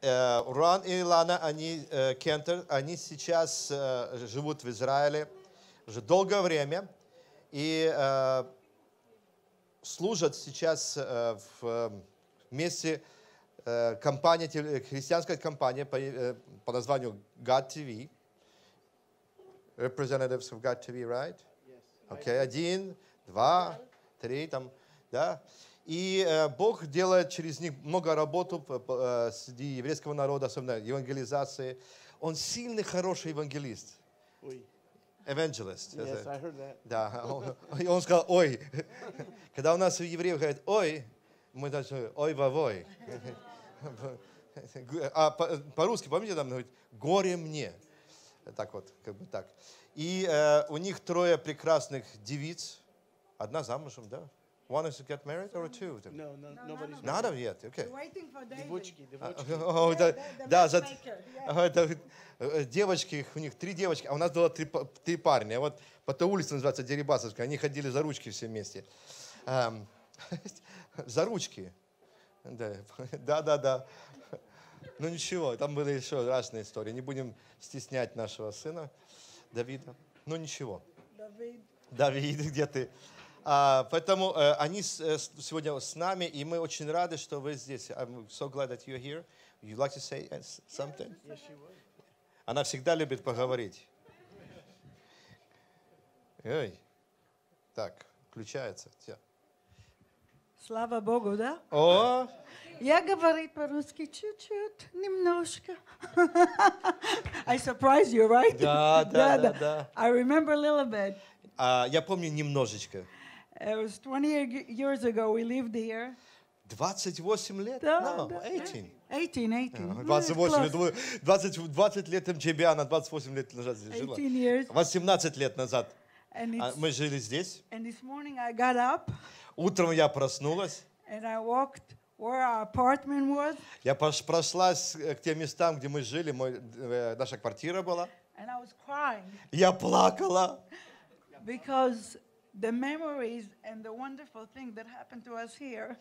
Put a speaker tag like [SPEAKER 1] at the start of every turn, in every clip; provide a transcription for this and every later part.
[SPEAKER 1] Э, Руан и Илана, они, э, Кентер, они сейчас э, живут в Израиле уже долгое время и служат сейчас вместе компания, христианская компания по названию God TV. Representatives of God TV, right? Okay, один, два, три, там, да. И э, Бог делает через них много работы э, среди еврейского народа, особенно евангелизации. Он сильный, хороший евангелист. Ой. Evangelist. Yes, Да. И он, сказал, ой. Когда у нас евреев говорят, ой, мы начинаем, ой, вой А по-русски, помните, там говорит, горе мне. Так вот, как бы так. И э, у них трое прекрасных девиц. Одна замужем, да? One is to get married or two of them? No, no, nobody's None of yet, okay. We're waiting for David. Девочки, девочки. А, о, да, да, за, это, э, девочки, у них три девочки, а у нас было три, три парня. Вот по той улице называется Дерибасовская, они ходили за ручки все вместе. Эм, за ручки. Да, да, да, да. Ну ничего, там были еще разные истории. Не будем стеснять нашего сына Давида. Ну ничего. Давид. Давид, где ты? А, поэтому э, они э, сегодня с нами, и мы очень рады, что вы здесь. I'm so glad that you're here. You'd like to say uh, something? Yes, she would. Она всегда любит поговорить. Ой. Так, включается. Все.
[SPEAKER 2] Слава Богу, да? О! Я говорю по-русски чуть-чуть, немножко. I surprised you, right? Да, да, да, да. I remember a little bit.
[SPEAKER 1] А, я помню немножечко.
[SPEAKER 2] It was 20 years 28 лет? Да, no, да. 18. 18, 18. 28, думаю,
[SPEAKER 1] 20, 20 лет МЧБ, она а 28 лет назад здесь жила. 18 лет назад. Мы жили здесь.
[SPEAKER 2] And this I got up,
[SPEAKER 1] Утром я проснулась.
[SPEAKER 2] And I where our was.
[SPEAKER 1] Я прошлась э, к тем местам, где мы жили, мой, э, наша квартира была. And I was Я плакала.
[SPEAKER 2] Because the memories and the wonderful thing that happened to us here.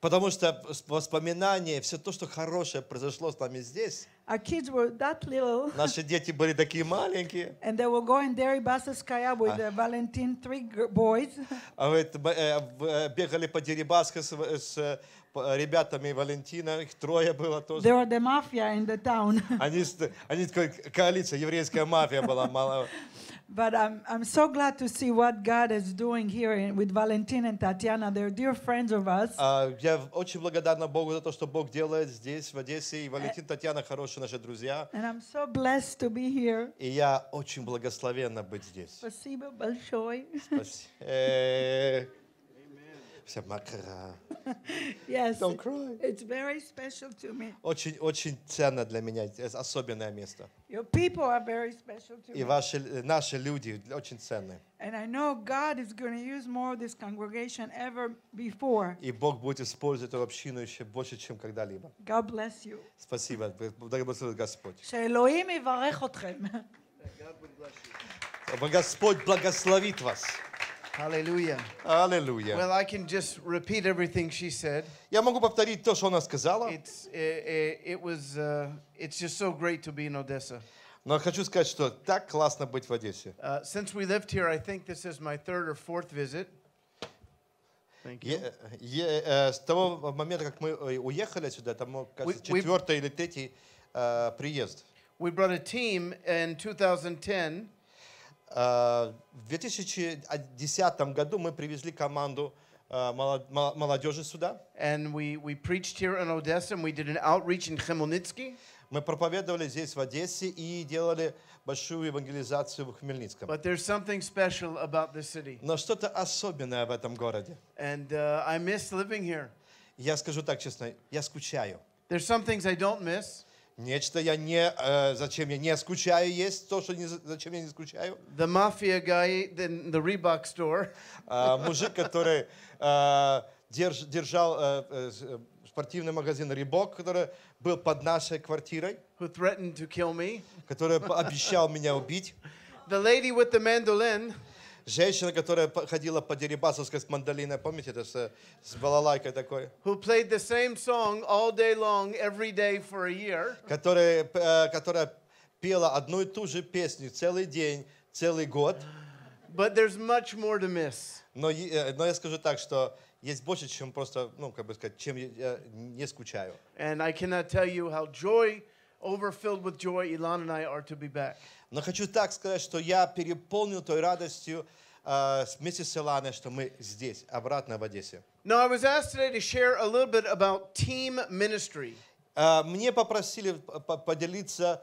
[SPEAKER 1] Потому что воспоминания, все то, что хорошее произошло с нами
[SPEAKER 2] здесь. Our kids were that little.
[SPEAKER 1] Наши дети были такие маленькие.
[SPEAKER 2] And they were going Дерибасовская with uh, Valentin, three boys.
[SPEAKER 1] Бегали по Дерибаске с, с ребятами Валентина, их трое было тоже. They were
[SPEAKER 2] the mafia in the town.
[SPEAKER 1] Они, они коалиция, еврейская мафия была.
[SPEAKER 2] But I'm, I'm so glad to see what God is doing here in, with Valentin and Tatiana. They're dear friends of us. Uh,
[SPEAKER 1] я очень благодарна Богу за то, что Бог делает здесь, в Одессе. И Валентин, Татьяна хорошие наши друзья.
[SPEAKER 2] And I'm so blessed to be here.
[SPEAKER 1] И я очень благословенна быть здесь.
[SPEAKER 2] Спасибо большое.
[SPEAKER 1] Спасибо.
[SPEAKER 2] Yes. Don't cry. It's very special to me.
[SPEAKER 1] Очень, очень ценно для меня, особенное место.
[SPEAKER 2] Your people are very special to И me.
[SPEAKER 1] ваши, наши люди очень ценны.
[SPEAKER 2] And I know God is going to use more of this congregation ever before.
[SPEAKER 1] И Бог будет использовать эту общину еще больше, чем когда-либо. God bless you. Спасибо. благословит Господь.
[SPEAKER 2] שאלוהים יברך אתכם.
[SPEAKER 1] Господь благословит вас. Hallelujah. Hallelujah.
[SPEAKER 2] Well, I can just
[SPEAKER 3] repeat everything she said. Я могу повторить то, что она сказала. It's, it, was, uh, it's just so great to be in Odessa.
[SPEAKER 1] Но хочу сказать, что так классно быть в Одессе.
[SPEAKER 3] Uh, since we lived here, I think this is my third or fourth visit. Thank you. Я,
[SPEAKER 1] я, э, с того момента, как мы э, уехали отсюда, там, э, кажется, четвертый или третий приезд. We brought a team in 2010. Э, в 2010 году мы привезли команду э, молодежи сюда. And we, we preached here in Odessa and we did an outreach in Khmelnytsky. Мы проповедовали здесь, в Одессе, и делали большую евангелизацию в Хмельницком. But there's something special about this city. Но что-то особенное в этом городе. And uh, I miss living here. Я скажу так честно, я скучаю. There's some things I don't miss. Нечто я не, э, зачем я не скучаю, есть то, что не, зачем я не скучаю. The mafia guy in the Reebok store. Э, мужик, который э, держ, держал э, э, э, спортивный магазин Reebok, который был под нашей квартирой. Who threatened to kill me. Который обещал меня убить. The lady with the mandolin. Женщина, которая ходила по Дерибасовской с мандолиной, помните, это с, с балалайкой такой.
[SPEAKER 3] Who played the same song all day long, every day for a year.
[SPEAKER 1] Которая, э, которая пела одну и ту же песню целый день, целый год. But there's much more to miss. Но, э, но я скажу так, что есть больше, чем просто, ну, как бы сказать, чем я не скучаю. And I cannot tell you how joy overfilled with joy, Elon and I are to be back. Но хочу так сказать, что я переполнен той радостью э, вместе с Иланой, что мы здесь, обратно в Одессе.
[SPEAKER 3] Now I was asked today to share a little bit about team ministry. Э, мне попросили
[SPEAKER 1] поделиться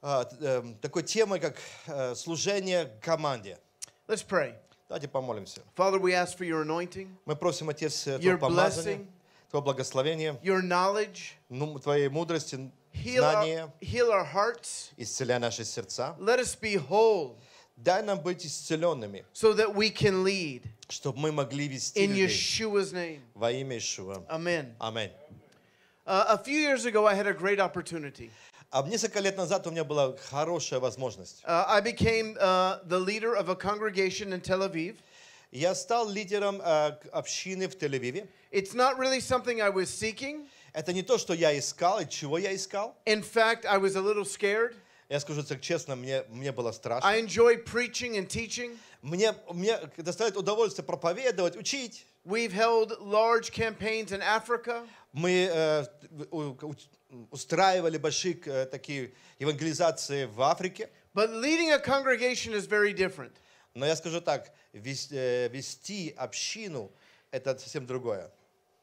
[SPEAKER 1] а, э, такой темой, как э, служение команде. Let's pray. Давайте помолимся. Father, we ask for your anointing, мы просим, Отец, э, your Твое помазание, blessing, Твое благословение, your knowledge, ну, Твоей мудрости, heal
[SPEAKER 3] our hearts,
[SPEAKER 1] исцеляй наши сердца. Let us
[SPEAKER 3] be whole,
[SPEAKER 1] дай нам быть исцеленными, so that we can lead чтобы мы могли вести in людей
[SPEAKER 3] Yeshua's name.
[SPEAKER 1] во имя Иешуа. Amen. Amen. Uh, a few years ago, I had a great opportunity. А несколько лет назад у меня была хорошая возможность.
[SPEAKER 3] Uh, I became uh,
[SPEAKER 1] the leader of a congregation in Tel Aviv. Я стал лидером uh, общины в Тель-Авиве. It's not really something I was seeking. Это не то, что я искал и чего я искал. In fact, I was a little scared. Я скажу так честно, мне, мне было страшно. I enjoy preaching and teaching. Мне, мне доставляет удовольствие проповедовать, учить. We've held
[SPEAKER 3] large campaigns in Africa.
[SPEAKER 1] Мы э, устраивали большие э, такие евангелизации в Африке.
[SPEAKER 3] But leading a congregation is
[SPEAKER 1] very different. Но я скажу так, э, вести общину – это совсем другое.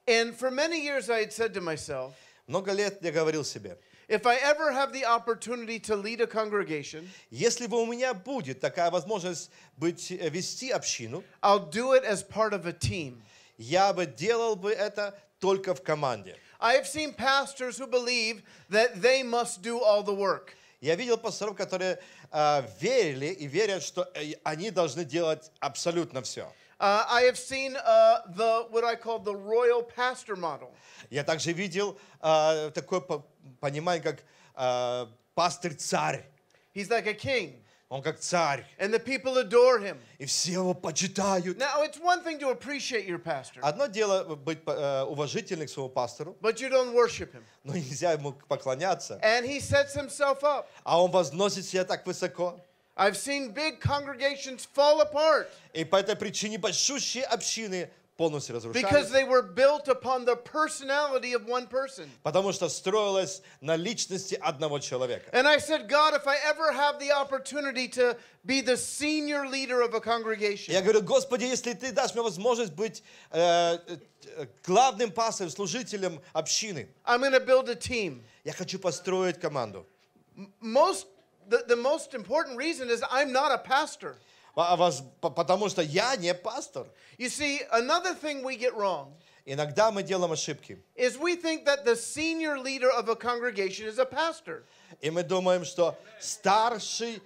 [SPEAKER 1] And for many years I had said to myself, много лет я говорил себе, If I ever have the opportunity to lead a congregation, если бы у меня будет такая возможность быть вести общину, I'll do it as part of a team. Я бы делал бы это только в команде. I have seen pastors who believe that they must do all the work. Я видел пасторов, которые верили и верят, что они должны делать абсолютно все.
[SPEAKER 3] Uh, I have seen uh, the what I call the royal pastor model.
[SPEAKER 1] Я также видел uh, такое понимание как э, пастор царь. He's like a king. Он как царь. And the people adore him. И все его почитают. Now it's one thing to appreciate your pastor. Одно дело быть э, уважительным к своему пастору. But you don't worship him. Но нельзя ему поклоняться. And he sets himself up. А он возносит себя так высоко. I've seen big congregations fall apart. И по этой причине большущие общины полностью разрушались. Because they
[SPEAKER 3] were built upon the personality of one person.
[SPEAKER 1] Потому что строилось на личности одного человека.
[SPEAKER 3] And I said, God, if I ever have the opportunity to be the senior leader of a congregation.
[SPEAKER 1] Я говорю, Господи, если ты дашь мне возможность быть э, главным пастором, служителем общины. I'm going to build a team. Я хочу построить команду.
[SPEAKER 3] Most the, the most important reason is I'm not a pastor. Потому что я не пастор. You see, another thing we get
[SPEAKER 1] wrong. Иногда мы делаем ошибки. Is we think that the senior leader of a congregation is a pastor. И мы думаем, что старший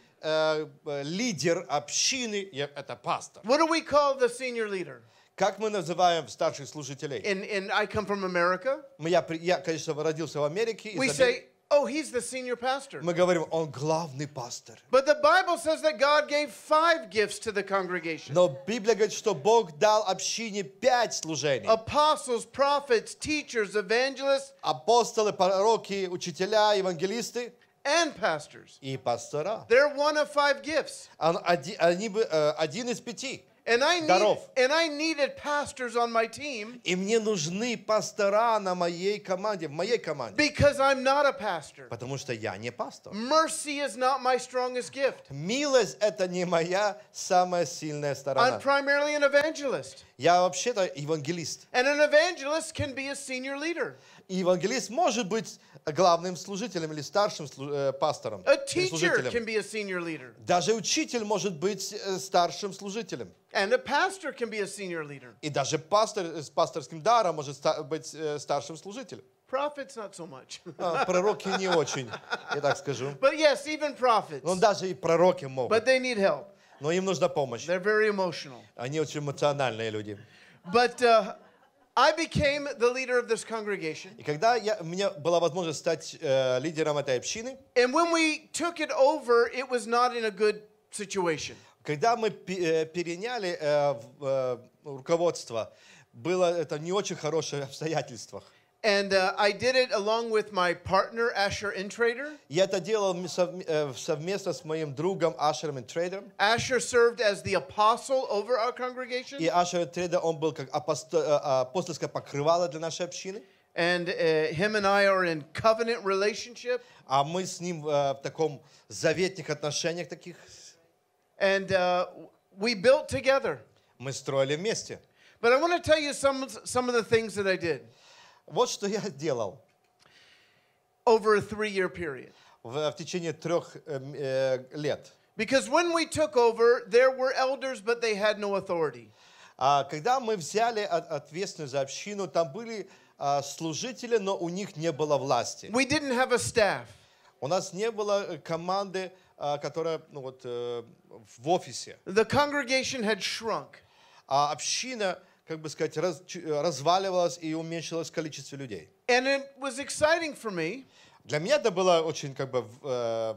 [SPEAKER 1] лидер общины это пастор. What do we call the senior leader? Как мы называем старших служителей? And, I come from America. я, конечно, родился в Америке. We say
[SPEAKER 3] Oh, he's the senior pastor. Мы говорим,
[SPEAKER 1] он главный пастор.
[SPEAKER 3] But the Bible says that God gave
[SPEAKER 1] five gifts to the congregation. Но Библия говорит, что Бог дал общине пять служений. Apostles, prophets, teachers, evangelists. Апостолы, пророки, учителя,
[SPEAKER 3] евангелисты. And pastors.
[SPEAKER 1] И пастора.
[SPEAKER 3] They're one of five gifts. Они э, один из пяти. And I need, And I needed pastors on my team.
[SPEAKER 1] И мне нужны пастора на моей команде, в моей команде.
[SPEAKER 3] Because I'm not a pastor.
[SPEAKER 1] Потому что я не пастор. Mercy is not my strongest gift. Милость это не моя самая сильная сторона. I'm primarily an evangelist. Я вообще-то евангелист. And an evangelist can be a senior leader. И евангелист может быть главным служителем или старшим э, пастором. Или
[SPEAKER 3] служителем.
[SPEAKER 1] Даже учитель может быть э, старшим служителем.
[SPEAKER 3] And a pastor can be a senior leader.
[SPEAKER 1] И даже пастор э, с пасторским даром может быть старшим служителем.
[SPEAKER 3] Prophets not so much. А, пророки не
[SPEAKER 1] очень, я так скажу.
[SPEAKER 3] But yes, even prophets. Но
[SPEAKER 1] ну, даже и пророки могут. But they need help. Но им нужна помощь. They're very emotional. Они очень эмоциональные люди. But uh,
[SPEAKER 3] I became the leader of this congregation.
[SPEAKER 1] И когда я, у меня была возможность стать э, лидером этой общины,
[SPEAKER 3] and when we took it over, it was not in a good situation.
[SPEAKER 1] Когда мы э, переняли э, в, э, руководство, было это не очень хорошее обстоятельствах. And uh, I did it
[SPEAKER 3] along with my partner Asher Intrader.
[SPEAKER 1] Я это делал э, совместно с моим другом Ашером Интрейдером.
[SPEAKER 3] Asher served as the apostle over our congregation. И
[SPEAKER 1] Ашер Интрейдер он был как э, апостольское покрывало для нашей общины. And uh, him and I are in covenant relationship. А мы с ним в таком заветных отношениях таких. And
[SPEAKER 3] uh, we built together. Мы строили вместе. But I want to tell you some some of the things that I did. Вот что я делал. Over a three-year
[SPEAKER 1] period. В, э, в течение трех э, э, лет. Because when we took over, there were elders, but they had no authority. А когда мы взяли ответственность за общину, там были а, служители, но у них не было власти. We didn't
[SPEAKER 3] have a staff.
[SPEAKER 1] У нас не было э, команды, а, которая ну, вот, э, в офисе. The congregation had shrunk. А община как бы сказать, раз, э, разваливалось и уменьшилось количество людей. And it was exciting for me. Для меня это было очень как бы э,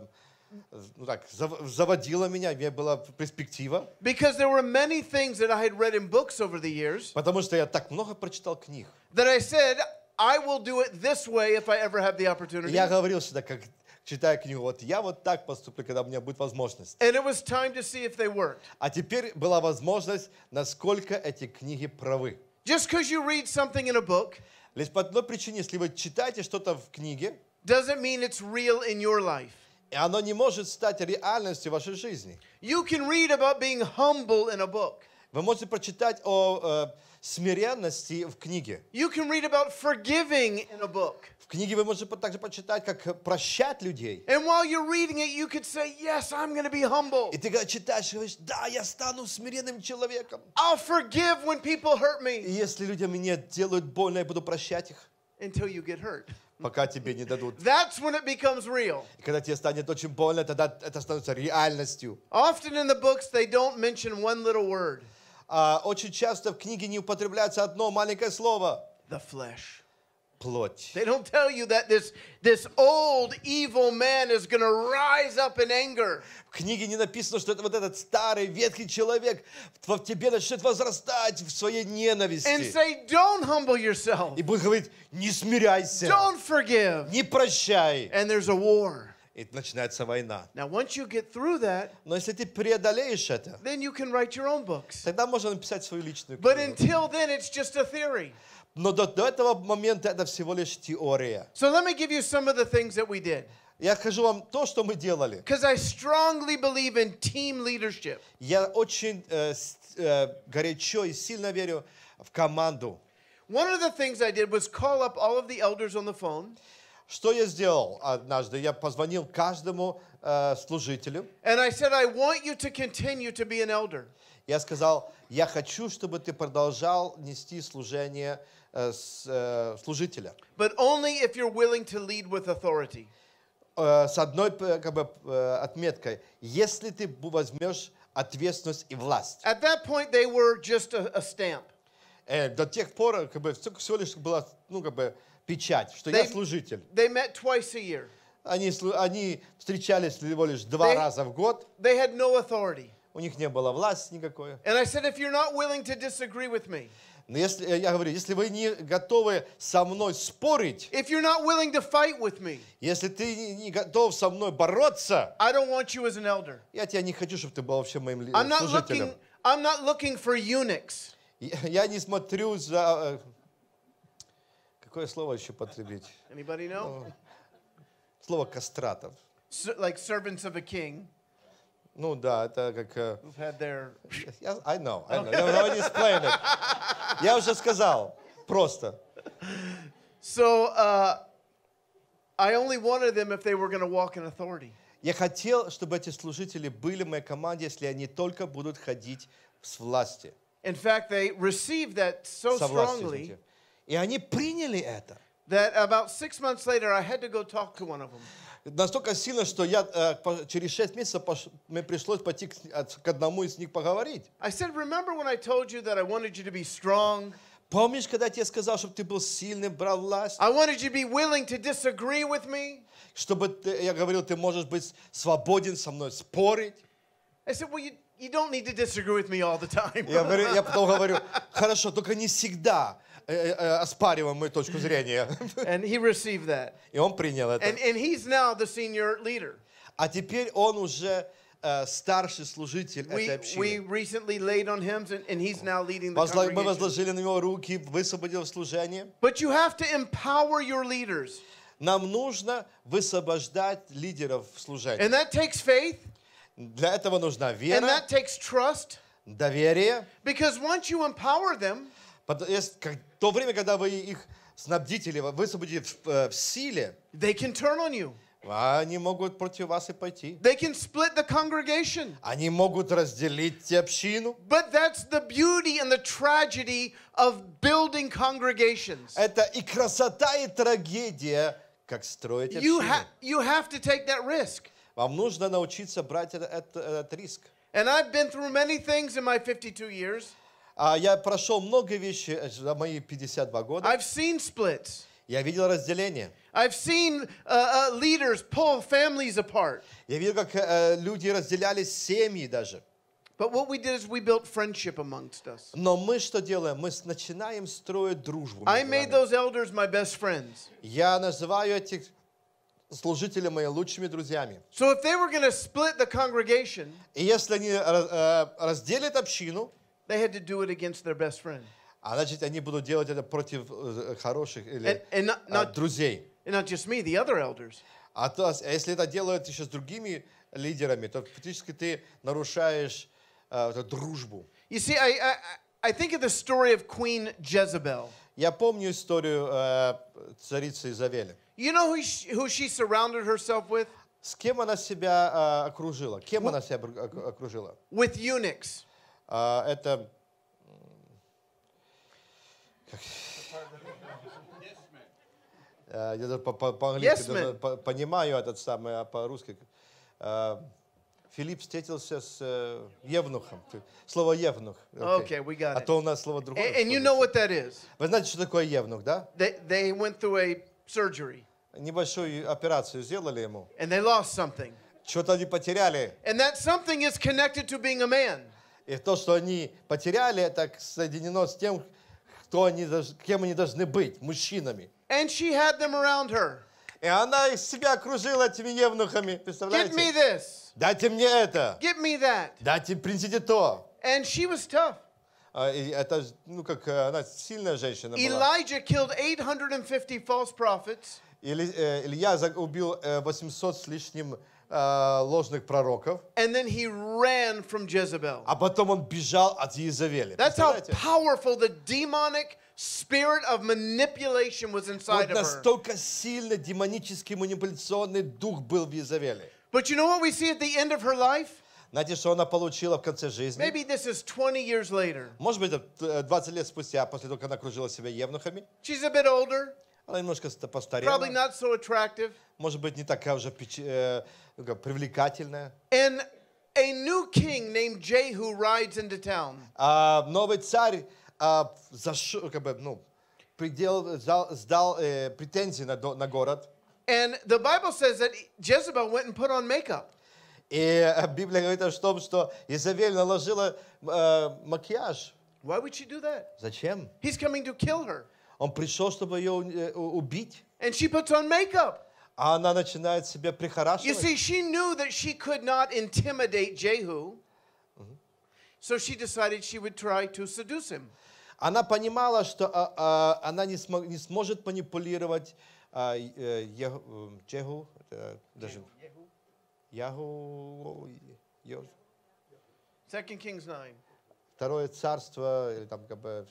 [SPEAKER 1] ну так, заводило меня, у меня была перспектива.
[SPEAKER 3] Because there were many things that I had read in books over the years.
[SPEAKER 1] Потому что я так много
[SPEAKER 3] прочитал книг. That I said, I will do it this way if I ever have the opportunity. Я говорил
[SPEAKER 1] всегда, как читая книгу. Вот я вот так поступлю, когда у меня будет возможность.
[SPEAKER 3] And it was time to see if
[SPEAKER 1] they А теперь была возможность, насколько эти книги правы. Just you read something in a book, лишь по одной причине, если вы читаете что-то в книге, doesn't mean it's real in your life. И оно не может стать реальностью вашей жизни. You can read about being humble in a book. Вы можете прочитать о э, смиренности в книге. You can read about forgiving in a book. В книге вы можете также почитать, как прощать людей. And while you're reading it, you could say, yes, I'm going to be humble. И ты когда читаешь, говоришь, да, я стану смиренным человеком. I'll forgive when people hurt me. И если люди мне делают больно, я буду прощать их. Until you get hurt. Пока тебе не дадут. That's when it becomes real. И когда тебе станет очень больно, тогда это становится реальностью. Often in the books they don't mention one little word. А, очень часто в книге не употребляется одно маленькое
[SPEAKER 3] слово. The flesh. They don't tell you that this, this old evil man is going to rise up in anger. В книге не написано, что это вот этот старый
[SPEAKER 1] ветхий человек в тебе начнет возрастать в своей ненависти. And say, don't humble yourself. И будет говорить, не смиряйся. Don't forgive. Не прощай. And there's a war. и начинается война. Now, once you get through that, Но если ты преодолеешь это, then you can write your own books. тогда можно написать свою личную книгу. But until then, it's just a theory. Но до, до этого момента это всего лишь теория. So let me give you some of the things that we did. Я скажу вам то, что мы делали. I strongly believe in team leadership. Я очень э, э, горячо и сильно верю в команду. One of the things I did was call up all of the elders on the phone. Что я сделал однажды? Я позвонил каждому э, служителю. And I said, I want you to continue
[SPEAKER 3] to be an elder.
[SPEAKER 1] Я сказал, я хочу, чтобы ты продолжал нести служение э, с, э, служителя. But only if you're willing to lead with authority. Э, с одной как бы, э, отметкой. Если ты возьмешь ответственность и власть. At that point they were just a, a stamp. Э, до тех пор как бы, всего лишь была ну, как бы, печать, что я служитель. They met twice a year. Они, они встречались всего лишь два they, раза в год. They had no authority. У них не было власти никакой. но если, э, я говорю, если вы не готовы со мной спорить, if you're not willing to fight with me, если ты не, готов со мной бороться, I don't want you as an elder. я тебя не хочу, чтобы ты был вообще моим I'm служителем. Not looking,
[SPEAKER 3] I'm not looking for eunuchs.
[SPEAKER 1] Я не смотрю за э, Какое слово еще потребить?
[SPEAKER 3] Anybody know?
[SPEAKER 1] Слово кастратов.
[SPEAKER 3] So, like servants of a king.
[SPEAKER 1] Ну да, это как...
[SPEAKER 3] Who've had their...
[SPEAKER 1] I know, I know. I've already explained it. Я уже сказал. Просто.
[SPEAKER 3] So, uh, I only wanted them
[SPEAKER 1] if they were going to walk in authority. Я хотел, чтобы эти служители были в моей команде, если они только
[SPEAKER 3] будут ходить с власти. In fact, they received that so strongly и они приняли это. That about six months later, I had to go talk to one of them.
[SPEAKER 1] Настолько сильно, что я э, через шесть месяцев мне пришлось пойти к одному
[SPEAKER 3] из них поговорить. I said, remember when I told you that I wanted you to be strong? Помнишь, когда я тебе сказал, чтобы ты был сильным, брал власть? I wanted you to be willing to disagree with me.
[SPEAKER 1] Чтобы ты, я говорил, ты можешь быть свободен со мной, спорить.
[SPEAKER 3] I said, well, you, you don't need to disagree with me all the time. я потом говорю,
[SPEAKER 1] хорошо, только не всегда. Э, э, э, оспариваем мою точку зрения. And he received that.
[SPEAKER 3] И он принял это. And, and he's now the senior leader.
[SPEAKER 1] А теперь он уже старший служитель we, этой общины. Мы возложили на него руки, высвободил служение. But you have to empower your leaders. Нам нужно высвобождать лидеров в служении. And that takes faith. Для этого нужна вера. And that takes trust. Доверие. Because once you empower them, в то время, когда вы их снабдите или высвободите в, в силе, they can turn on you. Они могут против вас и пойти. They can split the congregation. Они могут разделить общину. But that's the beauty and the tragedy of building congregations. Это и красота, и трагедия, как строить общину. You, ha you have to take that risk. Вам нужно научиться брать этот, этот риск. And I've been through many things in my 52 years. А, я прошел много вещей э, за мои 52 года. I've seen splits. Я видел разделение.
[SPEAKER 3] I've seen uh, uh, leaders
[SPEAKER 1] pull families apart. Я видел, как uh, люди разделяли семьи даже. But what we did is we built friendship amongst us. Но мы что делаем? Мы начинаем строить дружбу. I made those elders my best friends. Я называю этих служители мои лучшими друзьями. So if they were going to split the congregation, и если они разделят общину, They had to do it against their best friend. А значит, они будут делать это против хороших или and, and not, not, друзей. And not just me, the other elders. А, то, а если это делают еще с другими лидерами, то фактически ты нарушаешь
[SPEAKER 3] uh, эту дружбу. You see, I, I, I think of the story of Queen Jezebel. Я помню историю uh, царицы Изавели. You know who she, who she surrounded
[SPEAKER 1] herself with? С кем она себя uh, окружила? Кем with, она себя окружила? With eunuchs. А, это... Я даже по-английски yes, по понимаю этот самый, а по-русски... А, Филипп встретился с э, евнухом. Слово евнух. Okay, we got а it. А то у нас слово другое. And, and you know what that is. Вы знаете, что такое евнух, да? They, they went through a surgery. Небольшую операцию сделали ему. And they lost something. Что-то они потеряли. And that something is connected to being a man. И то, что они потеряли, это соединено с тем, кто они, кем они должны быть, мужчинами. And she had them around her. И она из себя окружила этими евнухами. Представляете? Give me this. Дайте мне это.
[SPEAKER 3] Give me that.
[SPEAKER 1] Дайте, принесите то.
[SPEAKER 3] And she was tough.
[SPEAKER 1] А, и это, ну, как э, она сильная женщина была.
[SPEAKER 3] Elijah killed 850 false prophets.
[SPEAKER 1] Э, Илья убил 800 э, с лишним ложных пророков. And then he ran from Jezebel. А потом он бежал от Иезавели.
[SPEAKER 3] That's how powerful the demonic spirit of manipulation was inside вот настолько
[SPEAKER 1] сильно демонический манипуляционный дух был в Иезавели. But you know what we see at the end of her life? Знаете, что она получила в конце жизни? Maybe this is 20 years later. Может быть, 20 лет спустя, после того, как она окружила себя евнухами. She's a bit older. Она немножко постарела. not so Может быть, не такая уже э, привлекательная.
[SPEAKER 3] And a new king named Jehu rides into town.
[SPEAKER 1] А новый царь а, зашел, как бы, ну, предел, сдал э, претензии на, на город. And the Bible says that Jezebel went and put on makeup. И э, Библия говорит о том, что Изавель наложила макияж. Why would she do that? Зачем? He's coming to kill her. Он пришел, чтобы ее э, убить. And she puts on makeup. А она начинает себя прихорашивать. You see,
[SPEAKER 3] she knew that she could not intimidate Jehu. So she decided she would try to seduce him. Она понимала,
[SPEAKER 1] что а, а, она не, смо, не сможет манипулировать а, э, э, э, даже Ягу.
[SPEAKER 3] Second Kings 9.
[SPEAKER 1] Второе царство, или там как бы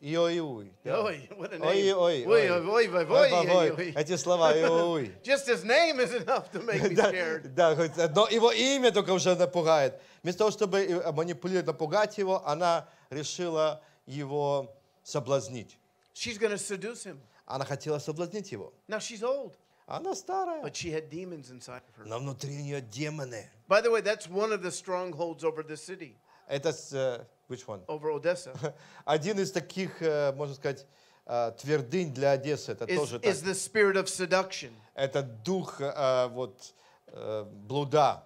[SPEAKER 1] Йой, уй. Ой, what Ой, ой, ой, ой, ой, ой, ой, Эти слова, ой, ой.
[SPEAKER 3] Just his name is enough to make me scared.
[SPEAKER 1] Да, но его имя только уже напугает. Вместо того, чтобы э, манипулировать, напугать его, она решила его соблазнить.
[SPEAKER 3] She's gonna seduce him. Она хотела соблазнить его. Now she's old. Она старая. But she had demons inside of her. Но внутри нее демоны. By the way, that's one of the strongholds over the city. Это э, Which one? Over Odessa.
[SPEAKER 1] Один из таких, э, можно сказать, э, твердынь для Одессы. Это is, тоже is the
[SPEAKER 3] spirit of seduction. Это дух э, вот блуда.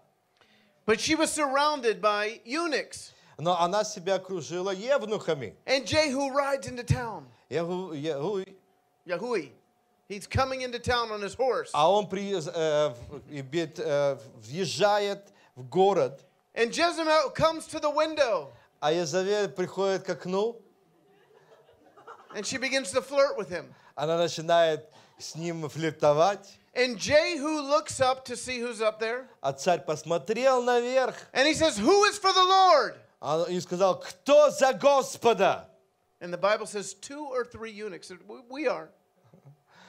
[SPEAKER 3] But she was surrounded by
[SPEAKER 1] eunuchs. Но она себя окружила евнухами.
[SPEAKER 3] And Jehu rides into town.
[SPEAKER 1] Яху, He's
[SPEAKER 3] coming into town on his horse.
[SPEAKER 1] А он въезжает в город. And Jezebel comes to the window. А Езавель приходит к окну. And she begins to flirt with him. Она начинает с ним флиртовать. And Jehu
[SPEAKER 3] looks up to see who's up there.
[SPEAKER 1] А царь посмотрел наверх. And he says, "Who is for the Lord?" И сказал, кто за Господа? And the Bible says two or three eunuchs. We are.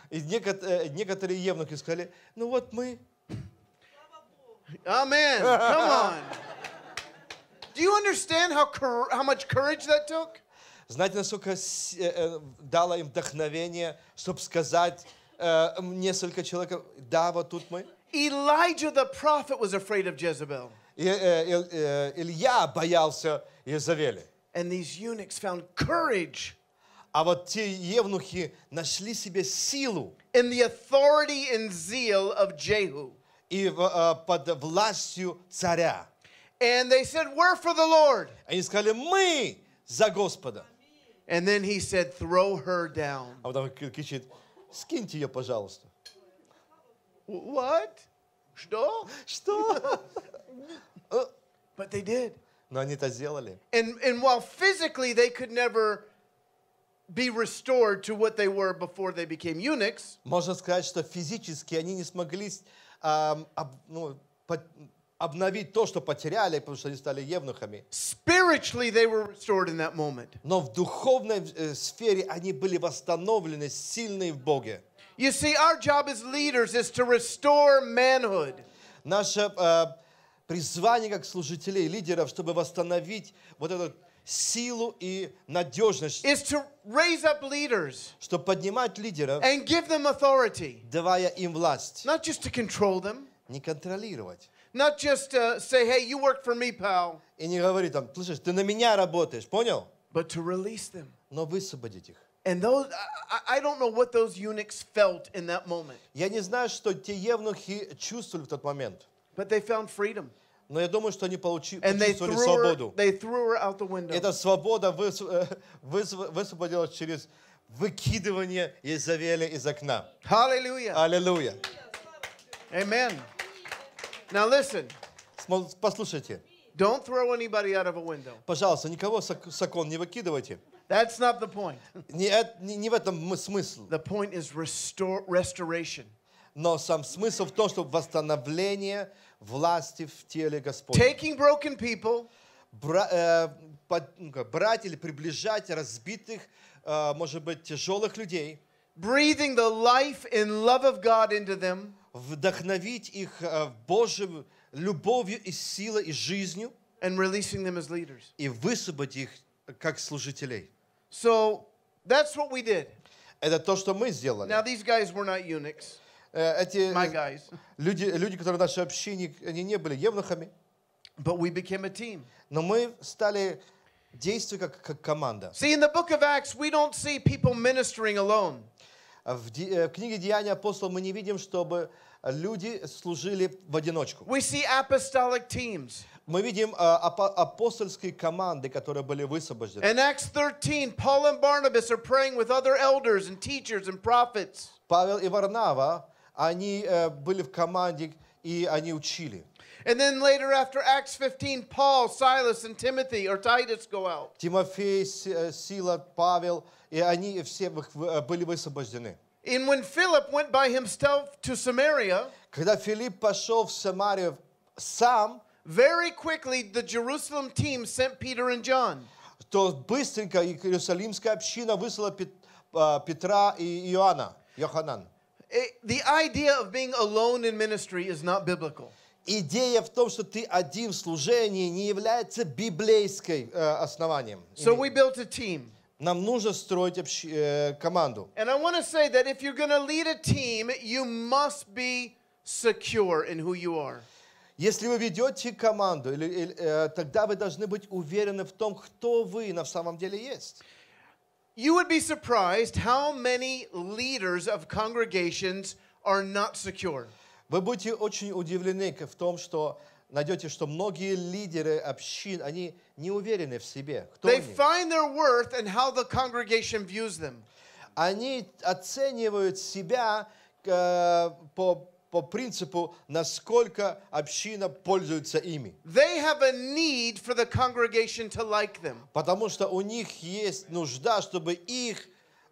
[SPEAKER 1] И э, некоторые евнухи сказали, ну вот
[SPEAKER 3] мы. Amen. Come on. Do you understand how, how much courage that took? Знаете, насколько э, э,
[SPEAKER 1] дало им вдохновение, чтобы сказать э, несколько человек, да, вот тут мы.
[SPEAKER 3] Elijah the prophet was afraid of Jezebel. Илья боялся Иезавели. And these eunuchs found courage. А вот те
[SPEAKER 1] евнухи нашли себе силу. In the authority and zeal of Jehu. И под властью царя. And they said, We're for the Lord. Они сказали, мы за Господа. And then he said, Throw her down. А потом кричит, скиньте ее, пожалуйста.
[SPEAKER 3] What? Что? Что? But they did. Но
[SPEAKER 1] они это сделали.
[SPEAKER 3] And, and while physically they could never be restored to what they were before they became eunuchs.
[SPEAKER 1] Можно сказать, что физически они не смогли ну, обновить то, что потеряли, потому что они стали евнухами.
[SPEAKER 3] Spiritually they were restored in that moment. Но в духовной э, сфере
[SPEAKER 1] они были восстановлены, сильные в Боге. You see, our job as leaders is to restore manhood. Наше э, призвание как служителей, лидеров, чтобы восстановить вот эту силу и надежность, is to raise up leaders чтобы поднимать лидеров, and give them authority, давая им власть, not just to control them, не контролировать, Not just
[SPEAKER 3] uh, say, hey, you work for me, pal. И не говори
[SPEAKER 1] там, слышишь, ты на меня работаешь, понял? But to release them. Но высвободить их. And those, I, don't know what those eunuchs felt in that moment. Я не знаю, что те евнухи чувствовали в тот момент. But they found freedom. Но я думаю, что они получили And they threw Her, they threw her out the window. Эта свобода э, высвободилась через выкидывание Изавели из окна. Hallelujah. Hallelujah. Amen. Now listen. Послушайте. Don't throw anybody out of a window. Пожалуйста, никого с окон не выкидывайте. That's not the point. Не, не, не в этом смысл. The point is restore, restoration. Но сам смысл в том, что восстановление власти в теле Господне. Taking broken people. брать или приближать разбитых, может быть, тяжелых людей. Breathing the life and love of God into them. вдохновить их э, Божьим любовью и силой и жизнью. And releasing them as leaders. И высвободить их э, как служителей. So that's what we did. Это то, что мы сделали. Now these guys were not eunuchs. Э, эти My guys. люди, люди, которые в нашей общине, они не были евнухами. But we became a team. Но мы стали действовать как, как команда.
[SPEAKER 3] See, in the book of Acts, we don't see people
[SPEAKER 1] ministering alone. В, в книге Деяния апостола мы не видим, чтобы люди служили в одиночку. We see apostolic teams. Мы видим а, апостольские команды, которые были высвобождены.
[SPEAKER 3] In Acts 13, Paul and Barnabas are praying with other elders and teachers and prophets. Павел и Варнава, они э, были в команде и они учили. And then later after Acts 15, Paul, Silas, and Timothy or Titus go out.
[SPEAKER 1] Тимофей, э, Сила, Павел, и они все э, были высвобождены. And when Philip went by himself to Samaria, когда Филипп пошел в Самарию сам, very quickly the Jerusalem team sent Peter and John. То быстренько Иерусалимская община выслала Петра и Иоанна, Йоханан. The idea of being alone in ministry is not biblical. идея в том, что ты один в служении, не является библейской основанием. So we built a team. Нам нужно строить общ... Э, команду.
[SPEAKER 3] And I want to say that if you're going to lead a team, you must be secure in who you are.
[SPEAKER 1] Если вы ведете команду, или, или, э, тогда вы должны быть
[SPEAKER 3] уверены в том, кто вы на самом деле есть. You would be surprised how many leaders of congregations are not secure. Вы
[SPEAKER 1] будете очень удивлены в том, что найдете, что многие лидеры общин, они не уверены в себе. Кто They они? find their worth and how the congregation views them. Они оценивают себя э, по по принципу, насколько община пользуется ими.
[SPEAKER 3] They have a need for the
[SPEAKER 1] congregation to like them. Потому что у них есть нужда, чтобы их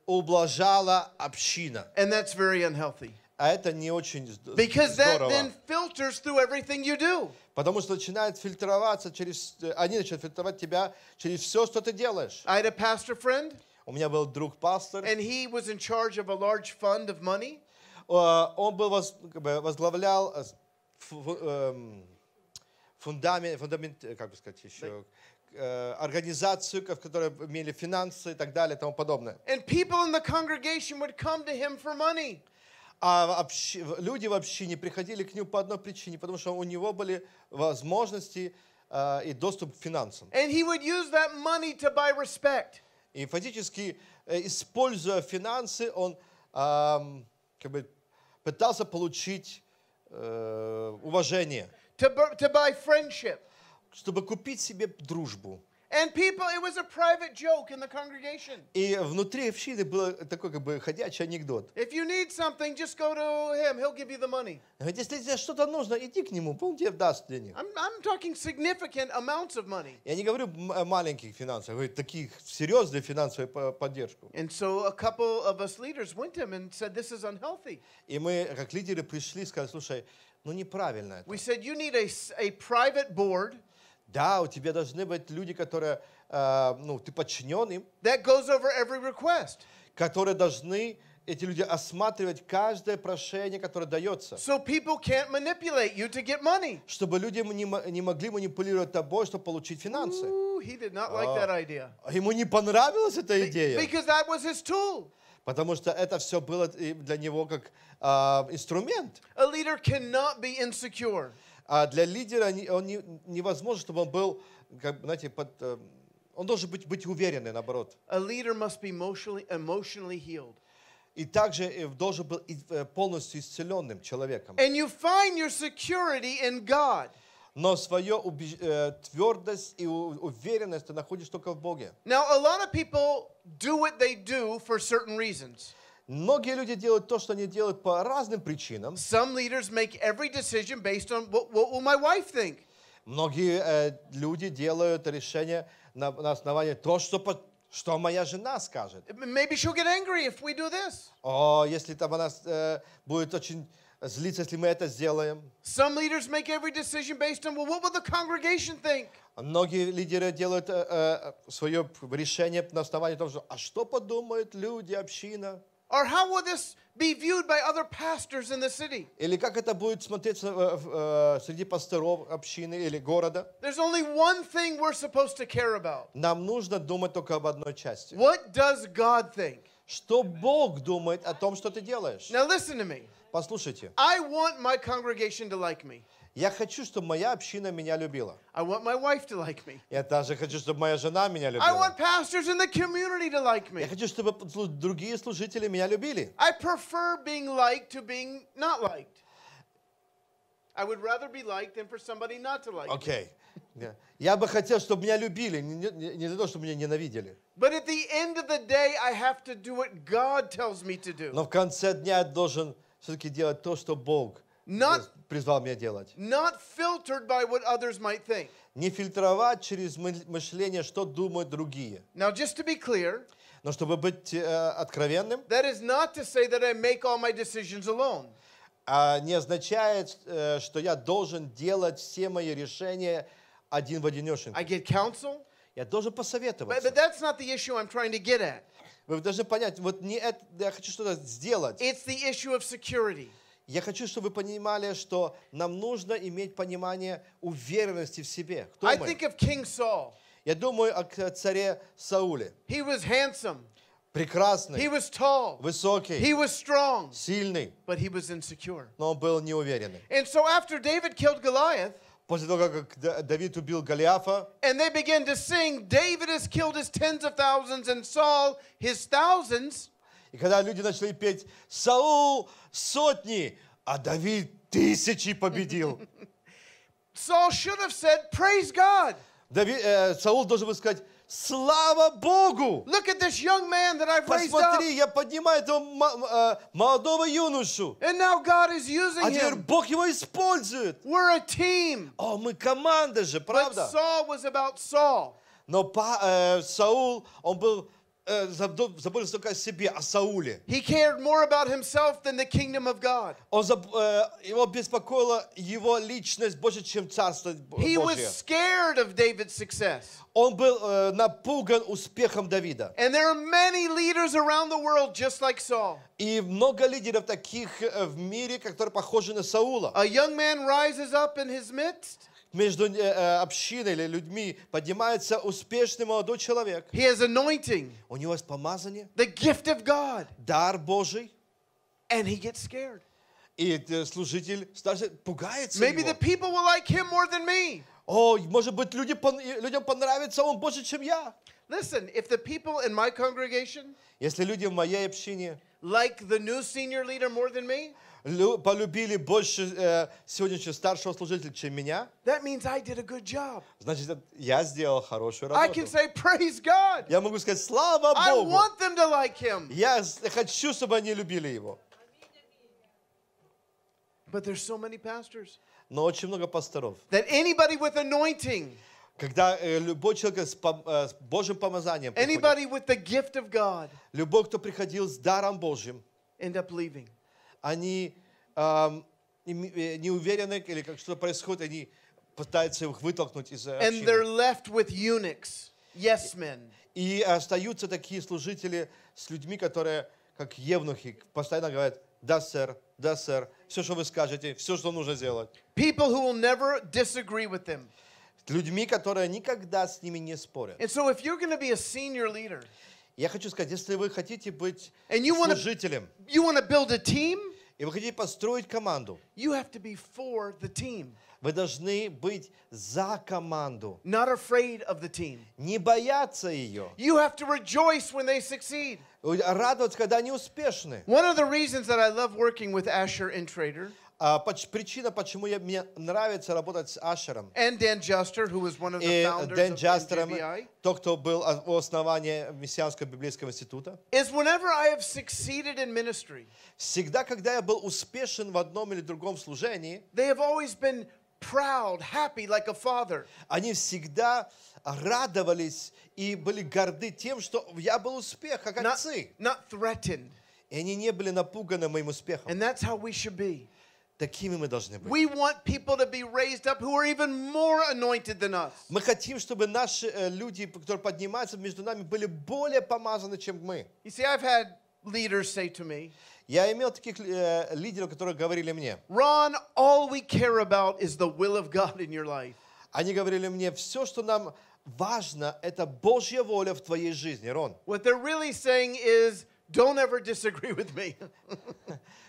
[SPEAKER 1] ублажала община. And that's very unhealthy. А это не очень Because здорово. Because that then filters through everything you do. Потому что начинает фильтроваться через, э, они начинают фильтровать тебя через все, что ты делаешь. I had a pastor friend. У меня был друг пастор. And he was in charge of a large fund of money. Э, он был возглавлял фундамент, фундамент, как бы сказать еще, э, организацию, в которой имели финансы и так далее и тому подобное.
[SPEAKER 3] And people in the congregation would come to him for money
[SPEAKER 1] а общ... люди вообще не приходили к нему по одной причине, потому что у него были возможности э, и доступ к финансам.
[SPEAKER 3] And he would use
[SPEAKER 1] that money to buy respect. И фактически, э, используя финансы, он э, как бы пытался получить э, уважение. To, to buy friendship. Чтобы купить себе дружбу.
[SPEAKER 3] And people, it was a private joke in the congregation.
[SPEAKER 1] И внутри общины был такой как бы ходячий анекдот.
[SPEAKER 3] If you need something, just go to him. He'll give you the money. Говорит, если тебе что-то нужно, иди к нему, он тебе даст денег. I'm, I'm talking significant amounts of money. Я не
[SPEAKER 1] говорю маленьких финансов, говорю таких серьезную финансовую поддержку. And so a couple of us leaders went to him and said, this is unhealthy. И мы как лидеры пришли, сказали, слушай, ну неправильно это. We said, you need a, a private board. Да, у тебя должны быть люди, которые, э, ну, ты подчинен им. That goes over every request. Которые должны эти люди осматривать каждое прошение, которое дается. So people can't manipulate you to get money. Чтобы люди не, не могли манипулировать тобой, чтобы получить финансы.
[SPEAKER 3] Ooh, he did not like а. that idea.
[SPEAKER 1] Ему не понравилась эта идея.
[SPEAKER 3] Because that was his tool.
[SPEAKER 1] Потому что это все было для него как э, инструмент.
[SPEAKER 3] A leader cannot be insecure.
[SPEAKER 1] А для лидера он не, невозможно, чтобы он был, как, знаете, под, э, он должен быть, быть уверенный, наоборот. A leader must be emotionally, emotionally healed. И также э, должен был э, полностью исцеленным человеком.
[SPEAKER 3] And you find
[SPEAKER 1] your security in God. Но свою твердость и уверенность ты находишь только в Боге. Now, a lot of people do what they do for certain reasons. Многие люди делают то, что они делают по разным причинам. Some leaders make every decision based on what, what will my wife think. Многие э, люди делают решение на, на основании то, что по, что моя жена скажет.
[SPEAKER 3] Maybe she'll get angry if we do this.
[SPEAKER 1] О, если там она э, будет очень злиться, если мы это сделаем.
[SPEAKER 3] Some leaders make every decision based on well, what will the congregation think.
[SPEAKER 1] Многие лидеры делают э, э свое решение на основании того, что а что подумают люди, община.
[SPEAKER 3] Or how will this be viewed by other pastors in the city?
[SPEAKER 1] Или как это будет смотреться э, э, среди пасторов общины или города?
[SPEAKER 3] There's only one thing we're supposed to care about.
[SPEAKER 1] Нам нужно думать только об одной части. What does God think? Что Бог думает о том, что ты делаешь? Now listen to me. Послушайте.
[SPEAKER 3] I want my congregation
[SPEAKER 1] to like me. Я хочу, чтобы моя община меня любила. I want my wife to like me. Я даже хочу, чтобы моя жена меня любила. I want
[SPEAKER 3] pastors in the community to like me. Я
[SPEAKER 1] хочу, чтобы другие служители меня любили.
[SPEAKER 3] I prefer being liked to being not liked. I would rather be liked than for somebody not to like okay.
[SPEAKER 1] me. Okay. Я бы хотел, чтобы меня любили, не за то, чтобы меня ненавидели.
[SPEAKER 3] But at the end of the day, I have to do what God tells me to do.
[SPEAKER 1] Но в конце дня я должен все-таки делать то, что Бог Not призвал меня делать. Not filtered by what others might think. Не фильтровать через мышление, что думают другие. Now, just to be clear, но чтобы быть э, откровенным,
[SPEAKER 3] that is not to say that I make all my decisions alone.
[SPEAKER 1] А не означает, э, что я должен делать все мои решения один в одиночку. Я должен посоветоваться. But, but that's not the issue I'm trying to get at. Вы должны понять, вот не это, я хочу что-то сделать. It's the issue of security я хочу, чтобы вы понимали, что нам нужно иметь понимание уверенности в себе. Кто I мы? think
[SPEAKER 3] of King Saul.
[SPEAKER 1] Я думаю о царе Сауле. He was handsome. Прекрасный. He was tall. Высокий. He was strong. Сильный. But he was insecure. Но он был неуверенный. And
[SPEAKER 3] so after David killed Goliath,
[SPEAKER 1] после того, как Давид убил Голиафа,
[SPEAKER 3] and they began to sing, David has killed his tens of thousands and Saul his thousands. И когда люди начали петь, Саул сотни, а Давид тысячи
[SPEAKER 1] победил. Saul should have said, praise God. Давид, э, Саул должен был сказать, Слава Богу! Look at this young man that I've Посмотри, я поднимаю этого э, молодого юношу. And now God is using а теперь Бог его использует. We're a team. О, мы команда же, правда? But
[SPEAKER 3] Saul was about
[SPEAKER 1] Saul. Но па, э, Саул, он был Э, забыл только о себе, о Сауле. He cared
[SPEAKER 3] more about himself than the kingdom of God. Он
[SPEAKER 1] э, его беспокоила его личность больше, чем царство Божье. He was
[SPEAKER 3] scared
[SPEAKER 1] of David's success. Он был э, напуган успехом Давида. And there are many leaders around the world just like Saul. И много лидеров таких в мире, которые похожи на Саула. A young man rises up in his midst между общиной или людьми поднимается успешный молодой человек. He has anointing. У него есть помазание. The gift of God. Дар Божий. And he gets scared. И служитель старший пугается Maybe его. the
[SPEAKER 3] people will like him more than me.
[SPEAKER 1] О, может быть, люди, людям понравится он больше, чем я. Listen, if the people in my congregation если люди в моей общине like the new senior leader more than me, полюбили больше э, сегодняшнего старшего служителя, чем меня, that means I did a good job. значит, я сделал хорошую работу. I can say,
[SPEAKER 3] Praise God.
[SPEAKER 1] Я могу сказать, слава Богу. I want
[SPEAKER 3] them to like him.
[SPEAKER 1] Я хочу, чтобы они любили его.
[SPEAKER 3] But there's so many
[SPEAKER 1] pastors. Но очень много пасторов. That anybody with anointing, когда э, любой человек с, э, Божьим помазанием anybody with the gift of God, любой, кто приходил с даром Божьим, end up leaving они эм, неуверены, э, или как что происходит, они пытаются их вытолкнуть из э, общины. And they're left with eunuchs,
[SPEAKER 3] yes men.
[SPEAKER 1] И остаются такие служители с людьми, которые, как евнухи, постоянно говорят, да, сэр, да, сэр, все, что вы скажете, все, что нужно сделать. People who will never disagree with them. Людьми, которые никогда с ними не спорят. And so if you're going to be a senior leader, я хочу сказать, если вы хотите быть and you служителем, wanna, you wanna build a team, И вы хотите построить команду. You have to be for the team. Вы должны быть за команду. Not afraid of the team. Не бояться ее. You have to rejoice when they succeed. Радоваться, когда они успешны. One of the reasons that I love working with Asher Intrader. Trader Uh, причина, почему я, мне нравится работать с Ашером. и Dan Дэн Джастером, тот, кто был в основании Мессианского библейского института.
[SPEAKER 3] Is whenever I have
[SPEAKER 1] succeeded in ministry, всегда, когда я был успешен в одном или другом служении, they have always been proud, happy like a father. Они всегда радовались и были горды тем, что я был успехом, как отцы. not threatened. И они не были напуганы моим успехом. And that's how we should be. Такими мы должны быть. We want people to be raised up who are even more anointed than us. Мы хотим, чтобы наши люди, которые поднимаются между нами, были более помазаны, чем мы. You see, I've had leaders say to me. Я имел таких лидеров, которые говорили мне. Ron, all we care about is the will of God in your life. Они говорили мне, все, что нам важно, это Божья воля в твоей жизни, Рон. What they're really saying is, don't ever disagree with me.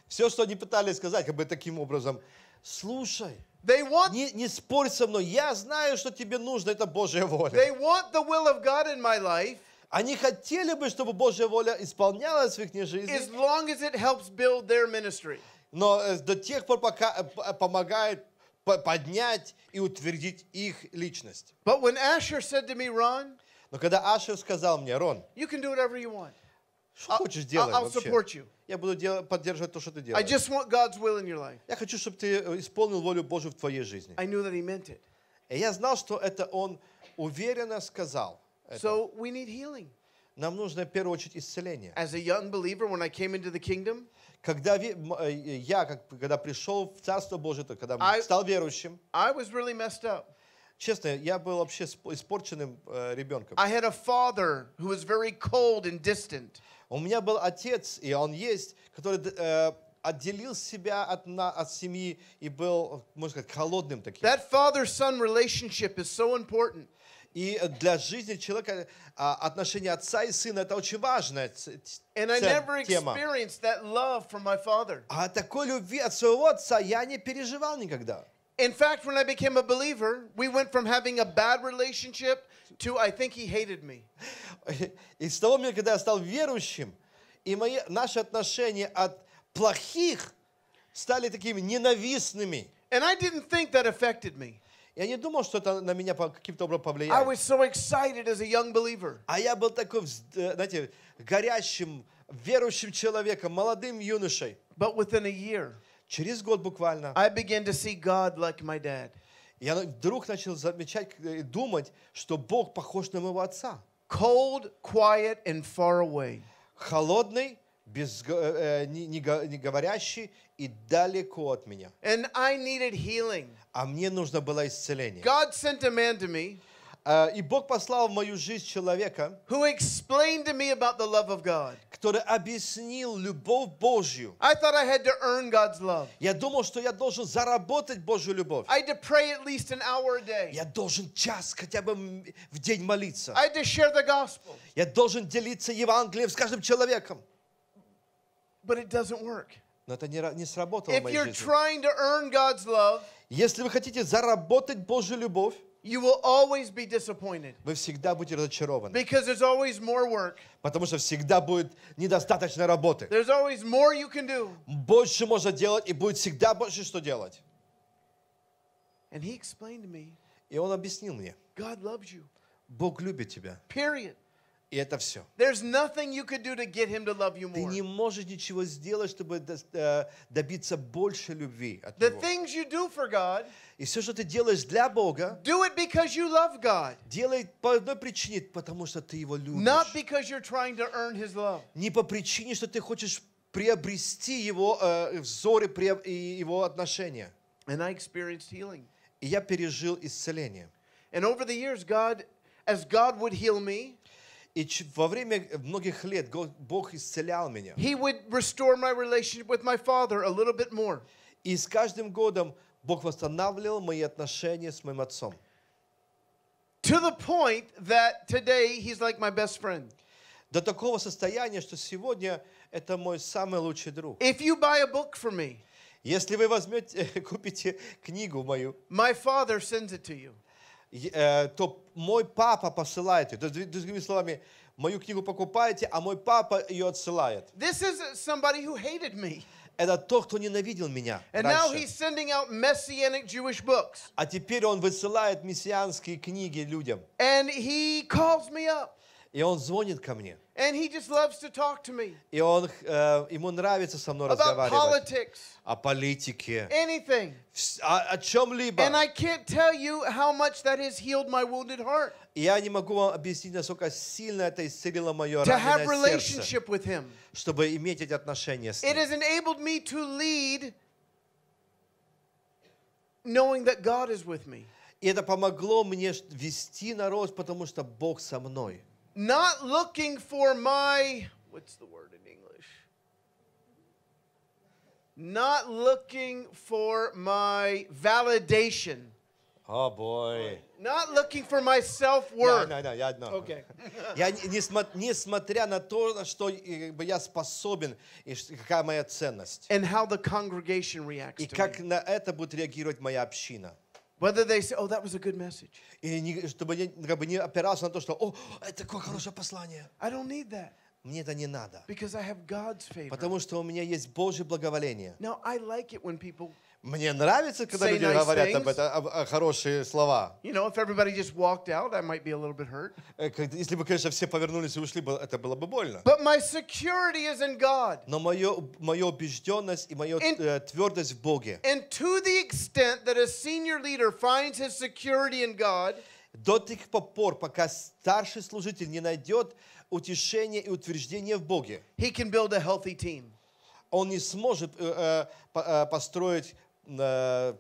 [SPEAKER 1] Все, что они пытались сказать, как бы таким образом, слушай, They want, не, не спорь со мной, я знаю, что тебе нужно, это Божья воля. They want the will of God in my life. Они хотели бы, чтобы Божья воля исполнялась в их жизни. As long as it helps build their ministry. Но э, до тех пор, пока э, э, помогает поднять и утвердить их личность. But when Asher said to me, Ron, но когда Ашер сказал мне, Рон,
[SPEAKER 3] you can do whatever you want. Что хочешь делай I'll вообще?
[SPEAKER 1] you. Я буду дел- поддерживать то, что ты I
[SPEAKER 3] делаешь. just want God's will in your life. Я хочу, чтобы ты э, исполнил
[SPEAKER 1] волю Божью в твоей жизни. I knew that He meant it. И я знал, что это он уверенно сказал. это. So we need healing. Нам нужно в первую очередь исцеление. As a young believer, when I came into the kingdom, Когда э, я, как- когда пришел в Царство Божие, то когда I- стал верующим, I was really messed up. честно, я был вообще испорченным э, ребенком. I had a father who was very cold and distant. У меня был отец, и он есть, который э, отделил себя от, на, от семьи и был, можно сказать, холодным таким. That father-son relationship is so important. И для жизни человека а, отношения отца и сына это очень важная
[SPEAKER 3] And I never тема. Experienced that love from my father. А такой любви от своего отца я не переживал никогда. In fact, when I became a believer, we went from having a bad relationship To I think he hated me. И с того момента, когда я стал верующим, и мои,
[SPEAKER 1] наши отношения от плохих стали такими ненавистными. And I didn't think that affected me. Я не думал, что это на меня каким-то образом повлияет. I was so excited as a young believer. А я был такой, э, знаете, горящим, верующим человеком, молодым юношей. But within a year, через год буквально, I began to see God like my dad. Я вдруг начал замечать э, и думать, что Бог похож на моего отца. Cold, quiet and far away. Холодный, без, э, э, не, не говорящий и далеко от меня.
[SPEAKER 3] And I needed
[SPEAKER 1] healing. А мне нужно было исцеление. God sent a man to me. Э, и Бог послал в мою жизнь человека, who explained to me about the love of God. который объяснил любовь Божью. I thought I had to earn God's love. Я думал, что я должен заработать Божью любовь. I had to pray at least an hour a day. Я должен час хотя бы в день молиться. I had to share the gospel. Я должен делиться Евангелием с каждым человеком. But it doesn't work. Но это не, не сработало If в моей you're жизни.
[SPEAKER 3] Trying to earn God's love,
[SPEAKER 1] Если вы хотите заработать Божью любовь, You will always be disappointed. Вы всегда будете разочарованы. Because there's always more work. Потому что всегда будет недостаточно работы. There's always more you can do. Больше можно делать и будет всегда больше что делать.
[SPEAKER 3] And he explained to me. И он объяснил мне. God loves you.
[SPEAKER 1] Бог любит
[SPEAKER 3] тебя. Period. И это все. There's nothing you could do to get him to love you more. Ты не
[SPEAKER 1] можешь ничего сделать, чтобы добиться больше любви от The него. things you do for God, и все, что ты делаешь для Бога, do it because you love God. делай по одной причине, потому что ты его любишь. Not because you're trying to earn his love. Не по причине, что ты хочешь приобрести его э, взоры и его отношения. And I experienced healing. И я пережил исцеление. And over the years, God, as God would heal me, И во время э, многих лет Бог исцелял меня. He would restore my relationship with my father a little bit more. И с каждым годом Бог восстанавливал мои отношения с моим отцом. To the point that today he's like my best friend. До такого состояния, что сегодня это мой самый лучший друг. If you buy a book for me, если вы возьмете, купите книгу мою, my father sends it to you. Э, то мой папа посылает ее. То есть, другими словами, мою книгу покупаете, а мой папа ее отсылает. This is somebody who hated me. Это тот, кто ненавидел меня And now he's
[SPEAKER 3] out
[SPEAKER 1] books. А теперь он высылает мессианские книги людям.
[SPEAKER 3] And he calls me up.
[SPEAKER 1] И он звонит ко мне.
[SPEAKER 3] And he just loves to talk to me.
[SPEAKER 1] И он, э, ему нравится со мной about разговаривать. Politics, о политике. Anything. О, о чем-либо. And I
[SPEAKER 3] can't tell you how much that has healed my wounded heart.
[SPEAKER 1] И я не могу вам объяснить, насколько сильно это исцелило мое to have relationship with him. чтобы иметь эти отношения с ним. It
[SPEAKER 3] has enabled me to lead
[SPEAKER 1] knowing that God is with me. И это помогло мне вести народ, потому что
[SPEAKER 3] Бог со мной. not looking for my, what's the word in English? Not looking for my validation.
[SPEAKER 1] Oh boy.
[SPEAKER 3] Not looking for my self-worth. No, no, no, я, no. Okay.
[SPEAKER 1] я несмотря на то, что я способен и какая моя ценность. And how the congregation reacts. И как на это будет реагировать моя община. Whether they say, oh, that was a good message. Или не, чтобы, не, как бы не опирался на то, что, о, это такое хорошее послание. I don't need that. Мне это не надо. Because I have God's favor. Потому что у меня есть Божье благоволение. Now, I like it when people Мне нравится, когда люди говорят об этом, хорошие слова. You know, out, Если бы, конечно, все повернулись и ушли, это было бы больно.
[SPEAKER 3] But my security is in God.
[SPEAKER 1] Но моя убежденность и моя э, твердость в Боге.
[SPEAKER 3] And to the extent that a senior leader finds his security in God, До тех пор, пока
[SPEAKER 1] старший служитель не найдет утешение и утверждение в Боге. He can build a healthy team. Он не сможет э, э, построить э,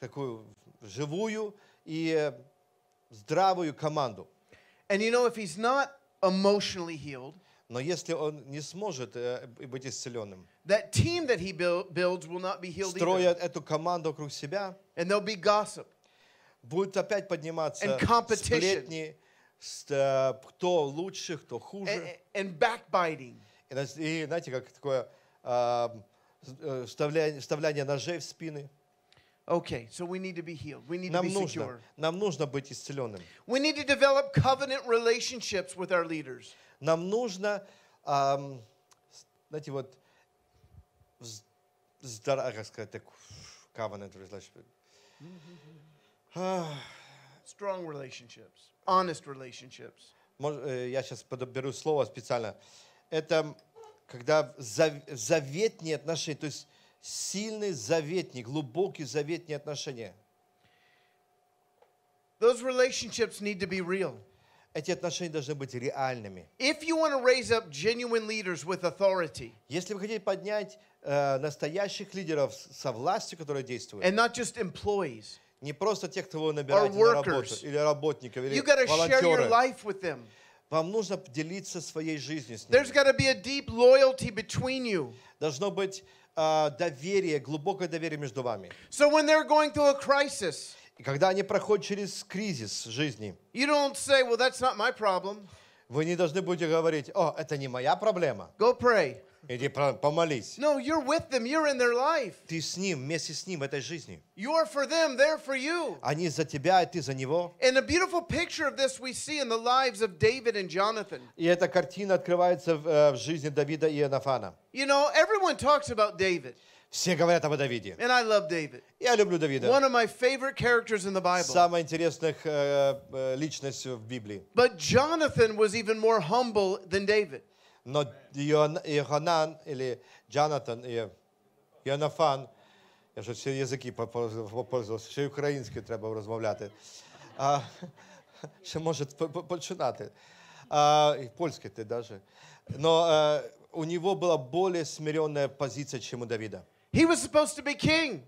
[SPEAKER 1] такую живую и здравую команду. And you know, if he's not emotionally healed, но если он не сможет э, быть исцеленным, that team that he build, will not be healed строя either. эту команду вокруг себя, and be gossip, будет опять подниматься and сплетни, с, э, кто лучше, кто хуже, and, and backbiting. И, и знаете, как такое э, вставляние, вставляние ножей в спины.
[SPEAKER 3] Okay, so we need to be healed. We need нам to be нужно, secure. Нам нужно быть исцеленным. We need to develop covenant relationships with our leaders. Нам нужно, эм, знаете, вот,
[SPEAKER 1] здоров, как сказать, так, covenant relationship.
[SPEAKER 3] Strong relationships, honest relationships.
[SPEAKER 1] Я сейчас подберу слово специально. Это когда заветные отношения, то есть сильные заветные, глубокие заветные отношения. Those relationships need to be real. Эти отношения должны быть реальными. If you want to raise up genuine leaders with authority, если вы хотите поднять э, настоящих лидеров со властью, которые действуют, and not just employees, не просто тех, кто вы набираете на работу, или работников, или волонтеров. Вам нужно делиться своей жизнью с ним. There's got to be a deep loyalty between you. Должно быть э, доверие, глубокое доверие между вами. So when they're going through a crisis, и когда они проходят через кризис жизни, you don't say, well, that's not my problem. Вы не должны будете говорить, о, это не моя проблема. Go pray. Иди помолись.
[SPEAKER 3] No, you're with them. You're in their life. Ты с ним, вместе с ним в этой жизни. You're for them, they're for you.
[SPEAKER 1] Они за тебя, и ты за него.
[SPEAKER 3] And a beautiful picture of this we see in the lives of David and Jonathan.
[SPEAKER 1] И эта картина открывается в, э, в жизни Давида и Иоаннафана.
[SPEAKER 3] You know, everyone talks about David.
[SPEAKER 1] Все говорят об Давиде.
[SPEAKER 3] And I love David. Я
[SPEAKER 1] люблю Давида. One of my favorite characters in the Bible. Самая интересная э, э, личность в Библии. But Jonathan was even more humble than David. Но Иоханан или Джонатан, и Йонафан, я ж ще язики попользувався, ще й украинский треба разговаривать, А, ще може починати. А, і польською ти даже. Но а, у него была более смиренная позиция, чем у Давида. He was supposed to be king.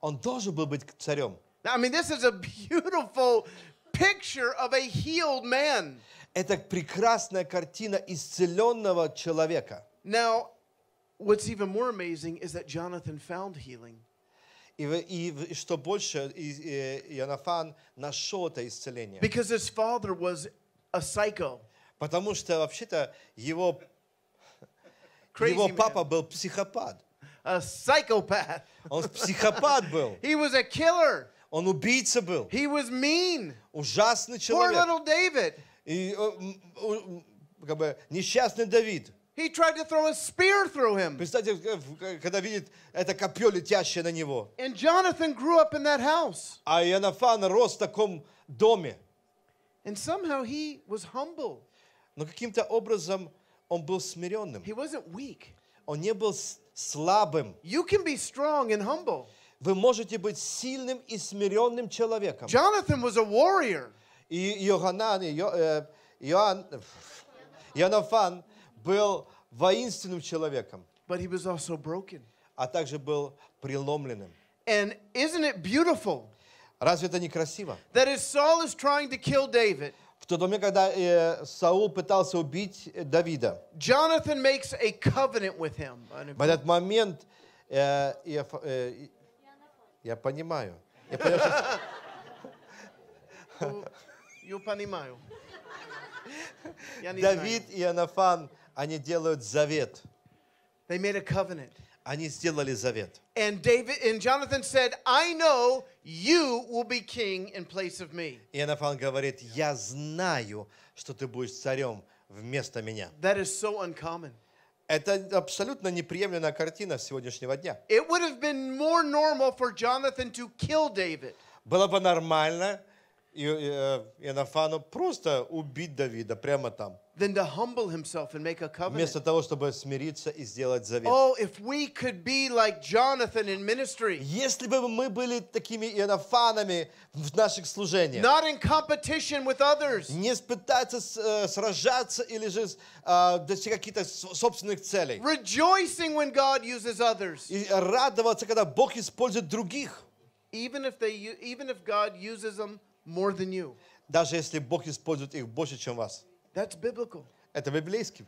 [SPEAKER 1] Он должен был быть царем. I mean, this is a beautiful picture of a healed man. Это прекрасная картина исцеленного человека.
[SPEAKER 3] Now, what's even more amazing is that Jonathan found healing. И, и
[SPEAKER 1] что больше, Иоаннафан нашел это исцеление. Because
[SPEAKER 3] his father was
[SPEAKER 1] a psycho. Потому что вообще-то его, Crazy его папа man. был психопат. A psychopath. Он психопат был. He was a killer. Он убийца был. He was mean. Ужасный человек. Poor little David. И, как бы, несчастный Давид. He tried to throw a spear through him. Представьте, когда видит это копье, летящее на него.
[SPEAKER 3] And Jonathan grew
[SPEAKER 1] up in that house. А Иоаннафан рос в таком доме. And somehow he was humble. Но каким-то образом он был смиренным. He wasn't weak. Он не был слабым. You can be strong and humble. Вы можете быть сильным и смиренным человеком. Jonathan was a warrior. И Йоханан, и Йо, э, Иоанн, Янафан был воинственным человеком. But he was also broken. А также был преломленным.
[SPEAKER 3] And isn't
[SPEAKER 1] it beautiful? Разве это не красиво? That as Saul is trying to kill David, в тот момент, когда э, Саул пытался убить э, Давида,
[SPEAKER 3] Jonathan makes a covenant with him. В этот
[SPEAKER 1] момент э, я, э, я понимаю. Я понимаю,
[SPEAKER 3] Я понимаю. Я Давид
[SPEAKER 1] знаю. и Анафан, они делают завет. They made a covenant. Они сделали завет.
[SPEAKER 3] And David and Jonathan said, I know you will be king in place of me.
[SPEAKER 1] И Анафан говорит, я знаю, что ты будешь царем вместо меня. That is so uncommon. Это абсолютно неприемлемая картина сегодняшнего дня.
[SPEAKER 3] It would have been more normal for Jonathan to
[SPEAKER 1] kill David. Было бы нормально и э, э, Иоаннафану просто убить Давида прямо там. Than to humble himself and make a covenant. Вместо того, чтобы смириться и сделать завет. Oh, if we could be like Jonathan in ministry. Если бы мы были такими Иоаннафанами в наших служениях. Not in competition with others. Не пытаться э, сражаться или же достигать каких-то собственных целей. Rejoicing when God uses others. радоваться, когда Бог использует других. Even if they, even if God uses them more than you. Даже если Бог использует их больше, чем вас. That's biblical. Это библейский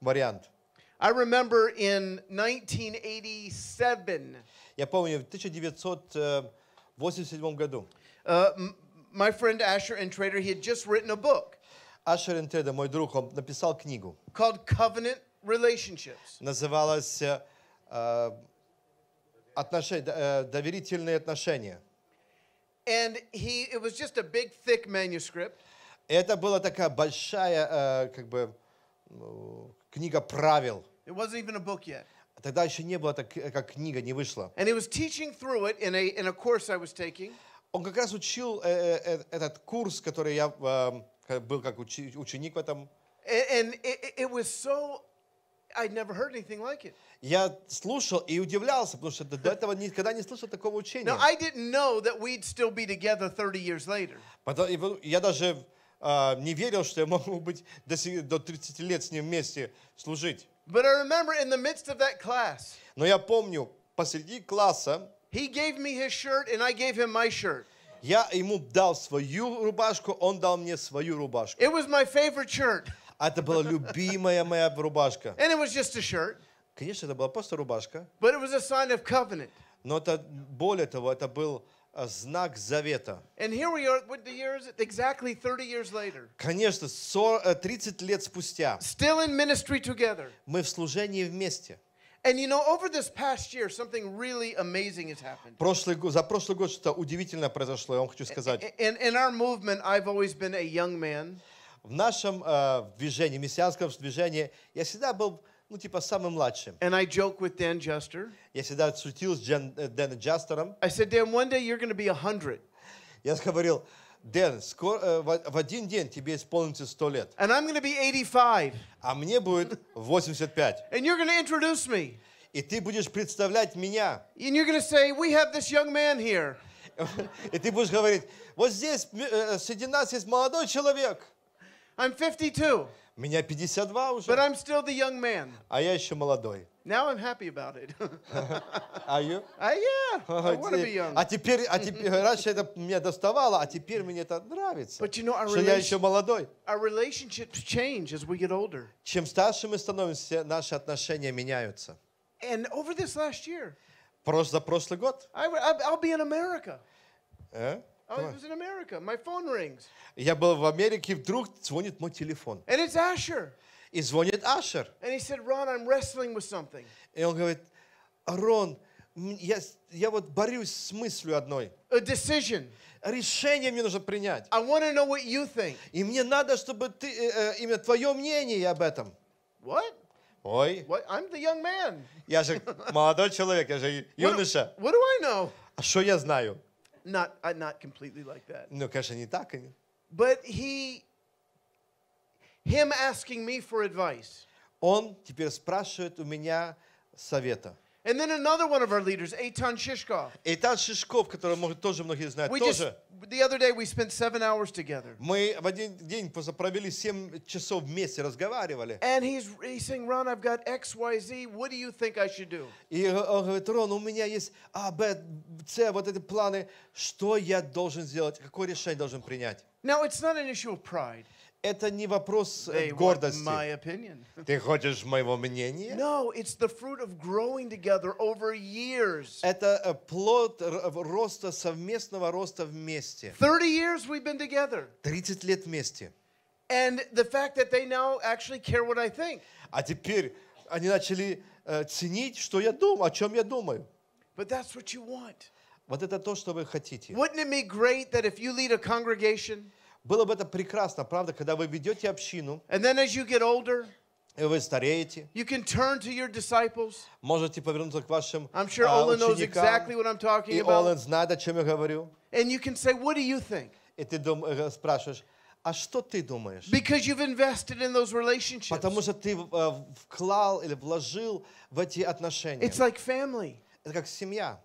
[SPEAKER 1] вариант. I remember in 1987. Я помню в 1987 э, году. Uh, my friend Asher and Trader, he had just written a book. Asher and Trader, мой друг, он написал книгу. Called Covenant Relationships. Называлась э, э, отношения, доверительные отношения.
[SPEAKER 3] And he, it was just a big, thick manuscript. Это была такая
[SPEAKER 1] большая, э, как бы, ну, книга правил.
[SPEAKER 3] It wasn't even a book yet.
[SPEAKER 1] Тогда еще не было, так, как книга не вышла.
[SPEAKER 3] And he was teaching through it in a, in a course I was taking.
[SPEAKER 1] Он как раз учил э, э, этот курс, который я э, был как учи, ученик в этом.
[SPEAKER 3] And, and it, it was so
[SPEAKER 1] I'd never heard anything like it. Я слушал и удивлялся, потому что до этого никогда не слышал такого учения. Now, I didn't know that we'd still be together 30 years later. Я даже не верил, что я могу быть до 30 лет с ним вместе служить. But I remember in the midst of that class. Но я помню, посреди класса He gave me his shirt and I gave him my shirt. Я ему дал свою рубашку, он дал мне свою рубашку. It was my favorite shirt. Это была любимая моя рубашка. And it was just a shirt. Конечно, это была просто рубашка. But it was a sign of covenant. Но это, более того, это был знак завета.
[SPEAKER 3] And here we are with the years exactly 30 years later.
[SPEAKER 1] Конечно, 30 лет спустя.
[SPEAKER 3] Still in ministry together. Мы в служении вместе. And you know, over this past year, something really amazing has happened.
[SPEAKER 1] Прошлый год, за прошлый год что удивительное произошло, я вам хочу сказать.
[SPEAKER 3] In, in our movement, I've always been a young man
[SPEAKER 1] в нашем э, движении, мессианском движении, я всегда был ну, типа, самым младшим. And I joke with Dan Jester. Я всегда шутил с Джен, э, Дэном Джастером. I said, Dan, one day you're going to be 100. Я говорил, Дэн, скоро, э, в, в один день тебе исполнится 100 лет. And I'm going to be 85. А мне будет 85.
[SPEAKER 3] And you're going to introduce
[SPEAKER 1] me. И ты будешь представлять меня. And you're going to say, we have this young man here. И ты будешь говорить, вот здесь э, среди нас есть молодой человек. I'm 52. Меня 52 уже. But I'm still the young man. А я еще молодой.
[SPEAKER 3] Now I'm happy about it. Are you? А uh, я. А теперь, а
[SPEAKER 1] теперь, раньше это меня доставало, а теперь мне это нравится. But you know, our что я еще молодой. Our relationships change as we get older. Чем старше мы становимся, наши отношения меняются.
[SPEAKER 3] And over this last year.
[SPEAKER 1] Просто за прошлый год.
[SPEAKER 3] I, I'll be in America.
[SPEAKER 1] Э? Я был в Америке, вдруг звонит мой телефон. And
[SPEAKER 3] it's Asher.
[SPEAKER 1] И звонит Ашер. И он говорит, Рон, я, я вот борюсь с мыслью одной. A decision. Решение мне нужно принять. I want to know what you think. И мне надо, чтобы ты, э, э именно твое мнение об этом.
[SPEAKER 3] What? Ой. What? I'm the young man.
[SPEAKER 1] Я же молодой человек, я же юноша.
[SPEAKER 3] What do, what do I know?
[SPEAKER 1] А что я знаю?
[SPEAKER 3] not, I'm not completely like that.
[SPEAKER 1] Ну, конечно, не так.
[SPEAKER 3] But he,
[SPEAKER 1] him asking me for advice. Он теперь спрашивает у меня совета. And then another one of our leaders, Etan Shishkov. Etan Shishkov, которого тоже многие знают, we Just, the other day we spent seven hours together. Мы в один день провели семь часов вместе, разговаривали.
[SPEAKER 3] And he's, he's saying, Ron, I've got X, Y, Z. What do you think I should do?
[SPEAKER 1] И говорит, Рон, у меня есть А, Б, С, вот эти планы. Что я должен сделать? Какое решение должен принять? Now it's not an issue of pride. Это не вопрос They гордости. My opinion. Ты хочешь моего мнения? No, it's the fruit of growing together over years. Это плод роста совместного роста вместе.
[SPEAKER 3] 30 years we've been together.
[SPEAKER 1] 30 лет вместе. And the fact that they now actually care what I think. А теперь они начали ценить, что я думаю, о чем я думаю. But that's what you want. Вот это то, что вы хотите. Wouldn't it be great that if you lead a congregation? Было бы это прекрасно, правда, когда вы ведете общину. And then as you get older, вы стареете. You can turn to your disciples. Можете повернуться к вашим I'm sure uh, Olin knows exactly what I'm talking И about. Олен знает, о чем я говорю. And you can say, what do you think? И ты э, спрашиваешь, а что ты думаешь? Because you've invested in those relationships. Потому что ты э, вклал или вложил в эти отношения. It's like family. Это как семья.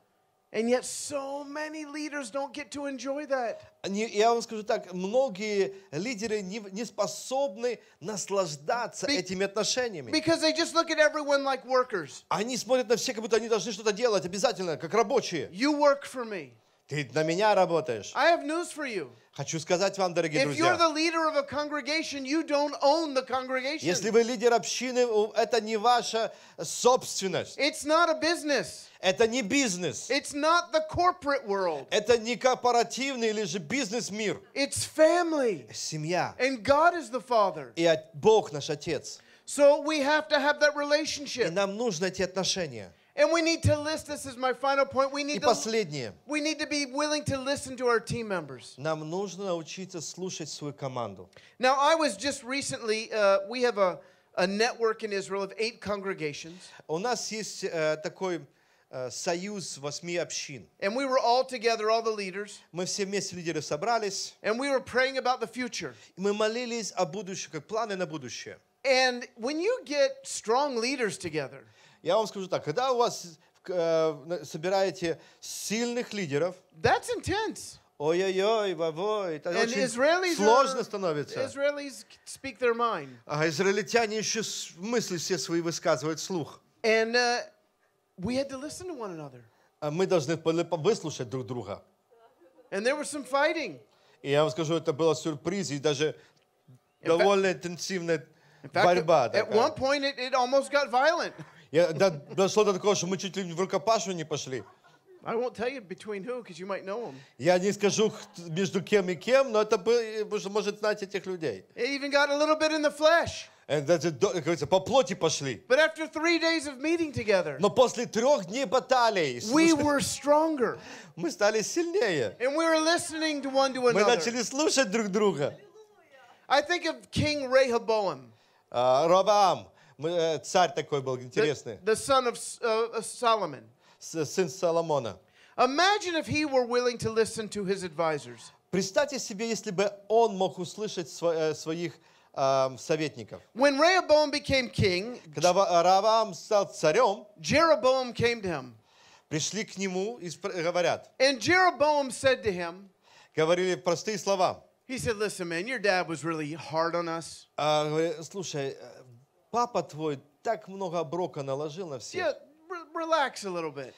[SPEAKER 1] And yet so many leaders don't get to enjoy that. Я вам скажу так, многие лидеры не, не способны наслаждаться Be, этими отношениями. Because
[SPEAKER 3] they just look at everyone like workers.
[SPEAKER 1] Они смотрят на всех, как будто они должны что-то делать обязательно, как рабочие. You work for me. Ты на меня работаешь.
[SPEAKER 3] I have news for you.
[SPEAKER 1] Хочу сказать вам, дорогие If you're друзья, the
[SPEAKER 3] leader of a congregation, you don't own the congregation. если вы
[SPEAKER 1] лидер общины, это не ваша собственность. It's not a business. Это не бизнес. It's
[SPEAKER 3] not the corporate world.
[SPEAKER 1] Это не корпоративный или же бизнес мир. It's family. Семья. And God is the father. И Бог наш отец. So we have to have that relationship. И нам нужно эти отношения. And we need to list this as my final point. We need To, we need to be willing
[SPEAKER 3] to listen to our team members. Нам нужно научиться слушать свою команду. Now I was just recently uh, we have a a network in Israel of eight congregations. У нас есть uh, такой э, союз восьми общин. And we were all together, all the
[SPEAKER 1] leaders. Мы все вместе лидеры собрались. And we were praying about the future. И мы молились о будущем, как планы на будущее. And when you get strong leaders together. Я вам скажу так, когда у вас э, собираете сильных лидеров,
[SPEAKER 3] That's intense.
[SPEAKER 1] Ой-ой-ой, бабой, это And очень сложно are, становится.
[SPEAKER 3] Israelis speak their mind.
[SPEAKER 1] А израильтяне еще мысли все свои высказывают слух.
[SPEAKER 3] And uh, we had to listen to one another.
[SPEAKER 1] А мы должны выслушать друг друга. And there was some fighting. И я вам скажу, это было сюрприз и даже in довольно fact, интенсивная fact, борьба. At такая. one point, it, it almost got violent. Я, до, дошло до такого, что мы чуть ли в рукопашу не пошли. I won't tell you between who, because you might know them. Я не скажу между кем и кем, но это может знать этих людей.
[SPEAKER 3] It even got a little bit in the flesh.
[SPEAKER 1] And Даже, говорится, по плоти пошли.
[SPEAKER 3] But after three days of meeting together,
[SPEAKER 1] но после трех дней баталий we were
[SPEAKER 3] stronger. мы стали сильнее. And we were listening to one to another. Мы начали
[SPEAKER 1] слушать друг друга.
[SPEAKER 3] I think of King Rehoboam.
[SPEAKER 1] Uh, Робам. Э, царь такой был интересный.
[SPEAKER 3] The, the son of uh, Solomon. Сын Соломона. Imagine if he were willing to
[SPEAKER 1] listen to his advisors. Представьте себе, если бы он мог услышать э, своих советников.
[SPEAKER 3] When Rehoboam became king, когда
[SPEAKER 1] э, Равам стал царем,
[SPEAKER 3] Jeroboam came to him. Пришли к нему и говорят. And Jeroboam said to him, говорили простые слова. He said, "Listen, man, your dad was really hard on
[SPEAKER 1] us." Слушай, папа твой так много брока наложил на всех. Yeah, relax a little bit.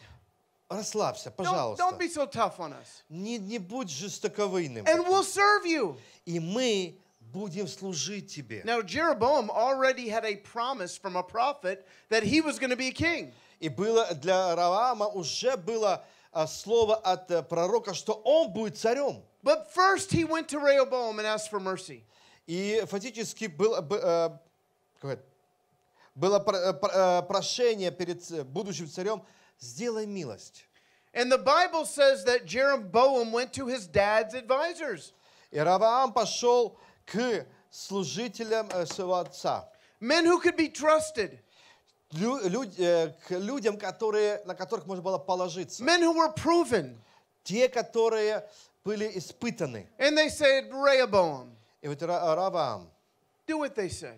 [SPEAKER 1] Расслабься, пожалуйста. Don't, don't
[SPEAKER 3] be so tough on us.
[SPEAKER 1] Не, не будь жестоковыйным. And we'll serve you. И мы будем служить тебе. Now Jeroboam already had a promise from a prophet that he was going to be a king. И было для Раваама уже было слово от пророка, что он будет царем. But first he went to Rehoboam and asked for mercy. И фактически был, go ahead было э, э, прошение перед будущим царем, сделай милость. And the Bible says that Jeroboam went to his dad's advisors. И Раваам пошел к служителям э, своего отца. Men who could be trusted. Люди, к людям, которые, на которых можно было положиться. Men who were proven. Те, которые были испытаны. And they said, Rehoboam. И вот Раваам.
[SPEAKER 3] Do what they say.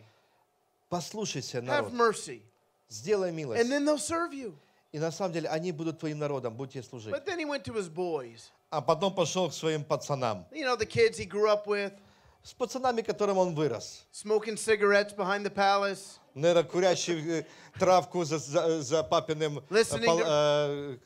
[SPEAKER 1] Послушайся народ. Have mercy. Сделай милость. And then they'll serve you. И на самом деле они будут твоим народом, будут тебе служить.
[SPEAKER 3] But then he went to his boys.
[SPEAKER 1] А потом пошел к своим пацанам.
[SPEAKER 3] You know, the kids he grew up with.
[SPEAKER 1] С пацанами, которым он вырос. Smoking cigarettes behind the palace. Наверное, курящий э, травку за, за, за папиным э, пол, э,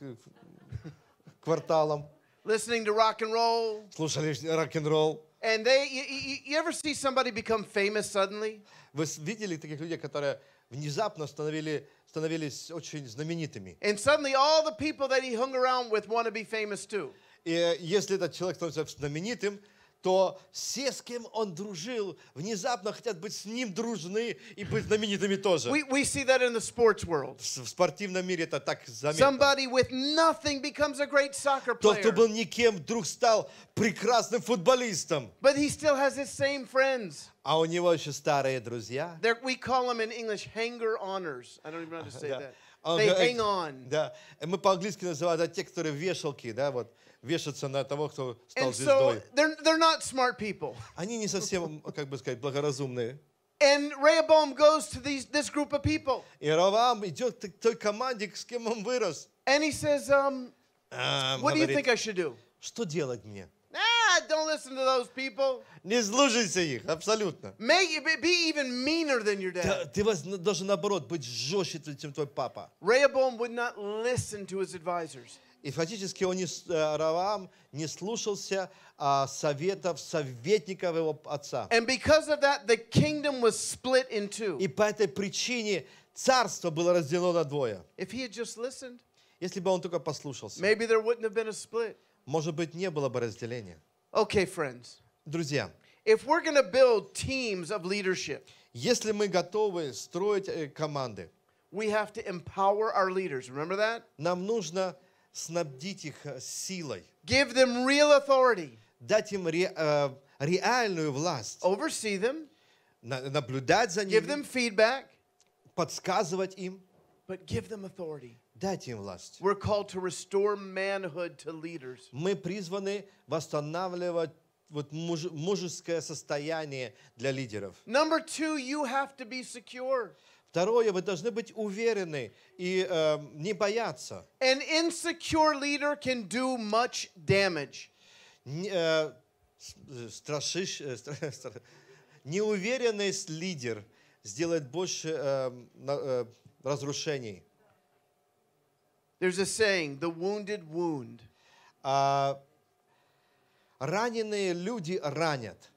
[SPEAKER 1] кварталом.
[SPEAKER 3] Listening to rock and roll.
[SPEAKER 1] Слушали рок-н-ролл.
[SPEAKER 3] And they, you, you ever see somebody become famous
[SPEAKER 1] suddenly? Вы видели таких людей, которые внезапно становили, становились очень знаменитыми? And suddenly all the people that he hung around with want to be famous too. И э, если этот человек становится знаменитым, то все, с кем он дружил, внезапно хотят быть с ним дружны и быть знаменитыми тоже. We, we see that in the sports world. В, спортивном мире это так заметно. Somebody with nothing becomes a great soccer player. Тот, кто был никем, вдруг стал прекрасным футболистом.
[SPEAKER 3] But he still has his same friends.
[SPEAKER 1] А у него еще старые друзья.
[SPEAKER 3] They're, we call them in English hanger honors. I don't even know how to say that. They hang on. Да.
[SPEAKER 1] Мы по-английски называем это те, которые вешалки, да, вот вешаться на того, кто стал звездой. they're, they're not smart people. Они не совсем, как бы сказать, благоразумные. And Rehoboam goes to these, this group of people. И Ровам идет к той
[SPEAKER 3] команде, с кем он вырос. And he says, um,
[SPEAKER 1] what do you think I should do? Что делать мне?
[SPEAKER 3] Ah, don't listen to those people.
[SPEAKER 1] Не слушайся их, абсолютно.
[SPEAKER 3] Make, be even meaner than your
[SPEAKER 1] dad. Ты должен, наоборот, быть жестче, чем твой папа. Rehoboam would not listen to his advisors. И фактически он не, э, Равам не слушался а, советов советников его отца. And
[SPEAKER 3] because of that, the
[SPEAKER 1] kingdom was split in two. И по этой причине царство было разделено на двое.
[SPEAKER 3] If he had just listened, если бы он только послушался, maybe there wouldn't have been a split. может быть, не было бы разделения. Okay, friends. Друзья, if we're going build teams of
[SPEAKER 1] leadership, если мы готовы строить э, команды, we have to empower our leaders. Remember that? Нам нужно снабдить их силой. Give them real authority. Дать им ре, э, реальную власть. Oversee them. На, наблюдать за ними. Give them feedback. Подсказывать им. But give them authority. Дать им власть. We're called to restore manhood to leaders. Мы призваны восстанавливать вот муж, мужеское состояние для лидеров. Number two, you have to be
[SPEAKER 3] secure.
[SPEAKER 1] Второе, вы должны быть уверены и э, не бояться.
[SPEAKER 3] An insecure leader can do much damage.
[SPEAKER 1] Не, лидер сделает больше разрушений. There's a saying, the wounded wound. А, раненые люди ранят.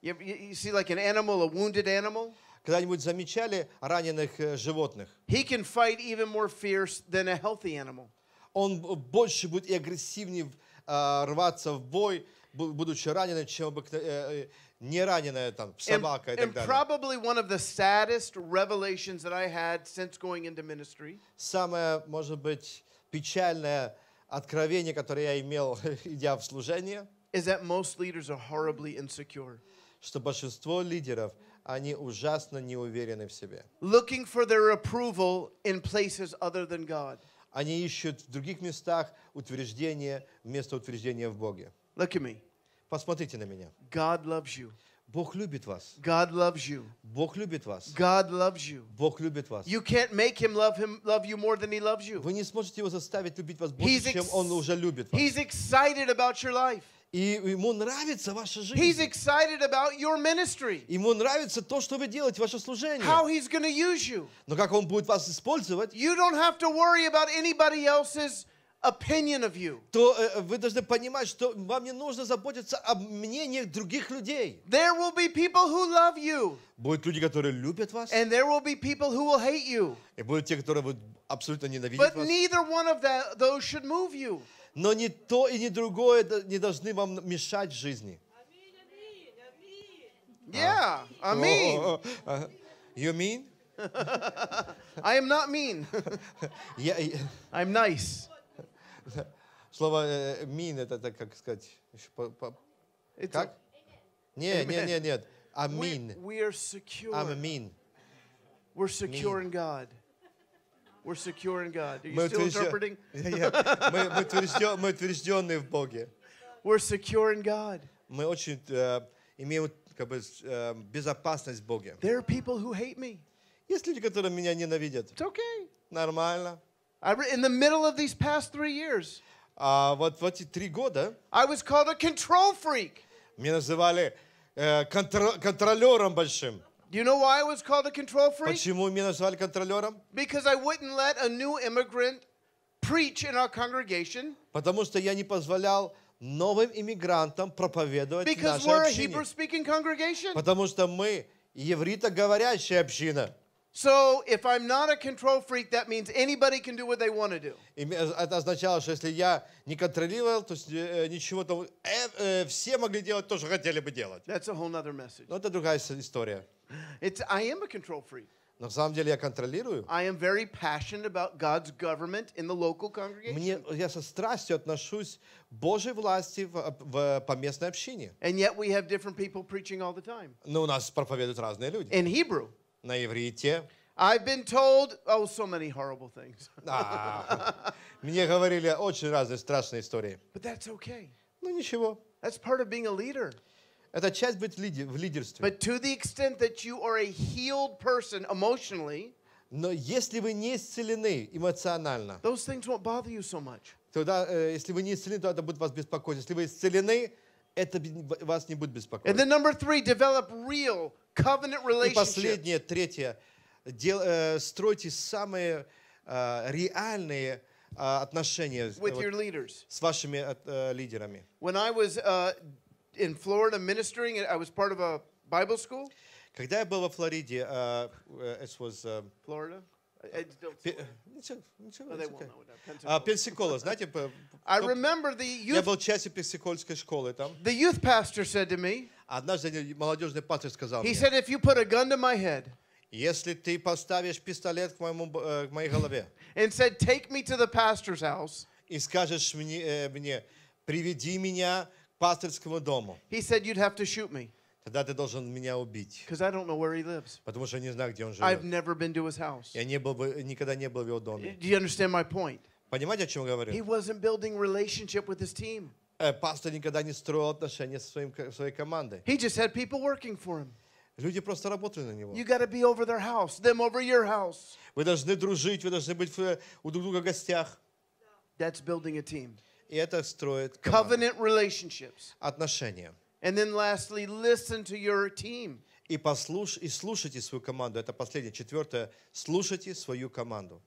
[SPEAKER 1] You, you see like an animal, a wounded animal? Когда-нибудь замечали раненых э, животных? He can fight even more fierce than a healthy animal. Он больше будет и агрессивнее а, рваться в бой, будучи раненым, чем обыкновенно э, э, не раненая там собака and, и так and далее.
[SPEAKER 3] probably one of the saddest revelations that I had since going into ministry.
[SPEAKER 1] Самое, может быть, печальное откровение, которое я имел, идя в служение, is that most leaders are horribly insecure. что большинство лидеров – они ужасно не уверены в себе. Looking for their approval in places other than God. Они ищут в других местах утверждение вместо утверждения в Боге. Look at me. Посмотрите на меня. God loves you. Бог любит вас. God loves you. Бог любит вас. God loves you. Бог любит вас. You can't make him love him love you more than he loves you. Вы не сможете его заставить любить вас больше, чем он уже любит вас. He's excited about your life. И ему нравится ваша жизнь. He's excited about your ministry. Ему нравится то, что вы делаете, ваше служение. How he's going to use you. Но как он будет вас использовать? You don't have to worry about anybody else's opinion of you. То э, э, вы должны понимать, что вам не нужно заботиться о мнении других людей. There will be people who love you. Будут люди, которые любят вас. And there will be people who will hate you. И будут те, которые будут абсолютно ненавидеть But вас. But neither one of those should move you. Но ни то и ни другое не должны вам мешать в жизни.
[SPEAKER 3] Yeah, I
[SPEAKER 1] mean. Uh, you mean? I am not mean. yeah, yeah. I'm nice. Слово mean это, это как сказать, еще по, по, как? Нет, нет, нет, нет. I'm mean. We, we are secure. I'm a mean.
[SPEAKER 3] We're secure mean. in God. we're secure in God. Are you still interpreting? Yeah, yeah. Мы
[SPEAKER 1] утверждённые в Боге. We're secure in God. Мы очень э, имеем как бы э, безопасность в Боге. There are people who hate me. Есть люди, которые меня ненавидят. It's okay. Нормально. In the middle of these past three years, I was
[SPEAKER 3] called a control freak.
[SPEAKER 1] Меня называли э, контролером большим.
[SPEAKER 3] Do you know why I was called a control freak?
[SPEAKER 1] Because
[SPEAKER 3] I wouldn't let a new immigrant preach in our congregation.
[SPEAKER 1] Потому что я не позволял новым иммигрантам проповедовать Because в нашей we're A
[SPEAKER 3] Hebrew-speaking congregation.
[SPEAKER 1] Потому что мы община.
[SPEAKER 3] So if I'm not a control freak, that means anybody
[SPEAKER 1] can do what they want to do. Э, это означало, что если я не контролировал, то э, ничего там, э, все могли делать то, что хотели бы делать. That's a whole other message. Но это другая история. It's I am a control freak. На самом деле я контролирую. I am very passionate about God's government in the local congregation. Мне я со страстью отношусь к Божьей власти в, в поместной общине.
[SPEAKER 3] And yet we have different people preaching all the time.
[SPEAKER 1] Но у нас проповедуют разные люди. In Hebrew на иврите. I've been told, oh, so many horrible things. Мне говорили очень разные страшные истории.
[SPEAKER 3] But that's okay. Ну ничего. That's part of being a leader.
[SPEAKER 1] Это часть быть лиди в лидерстве.
[SPEAKER 3] But to the extent that
[SPEAKER 1] you are a healed person emotionally, но если вы не исцелены эмоционально, those things won't bother you so much. Тогда, если вы не исцелены, то это будет вас беспокоить. Если вы исцелены, это вас не будет беспокоить.
[SPEAKER 3] And then number three, develop real covenant
[SPEAKER 1] relationship. Э, э, э, with your leaders. When I was uh, in Florida ministering, I was part of a Bible school, Когда я был во Флориде, это it was, Florida. I they
[SPEAKER 3] won't
[SPEAKER 1] know Пенсикола, знаете,
[SPEAKER 3] remember the я был
[SPEAKER 1] частью пенсикольской школы там. the youth pastor said to me, Однажды молодежный пастор сказал He мне,
[SPEAKER 3] said, if you put
[SPEAKER 1] a gun to my head если ты поставишь пистолет к, моему, к моей голове and said, take me to the pastor's house, и скажешь мне, мне приведи меня к пасторскому дому, he said, you'd have to shoot me. Тогда ты должен меня убить. I don't know where he lives. Потому что я не знаю, где он живет. I've
[SPEAKER 3] never been to his house.
[SPEAKER 1] Я не был бы, никогда не был в его доме. Do you understand my point? Понимаете, о чем я говорю? He wasn't building relationship with his team. Пастор никогда не строил отношения со своим, своей командой. He just had people working for him. Люди просто работали на него. You gotta be over their house, them over your house. Вы должны дружить, вы должны быть
[SPEAKER 3] у друг друга в гостях. That's building a team. И это строит Covenant relationships.
[SPEAKER 1] отношения.
[SPEAKER 3] And then lastly, listen to your team. И, послуш...
[SPEAKER 1] и слушайте свою команду. Это последнее. Четвертое. Слушайте свою команду.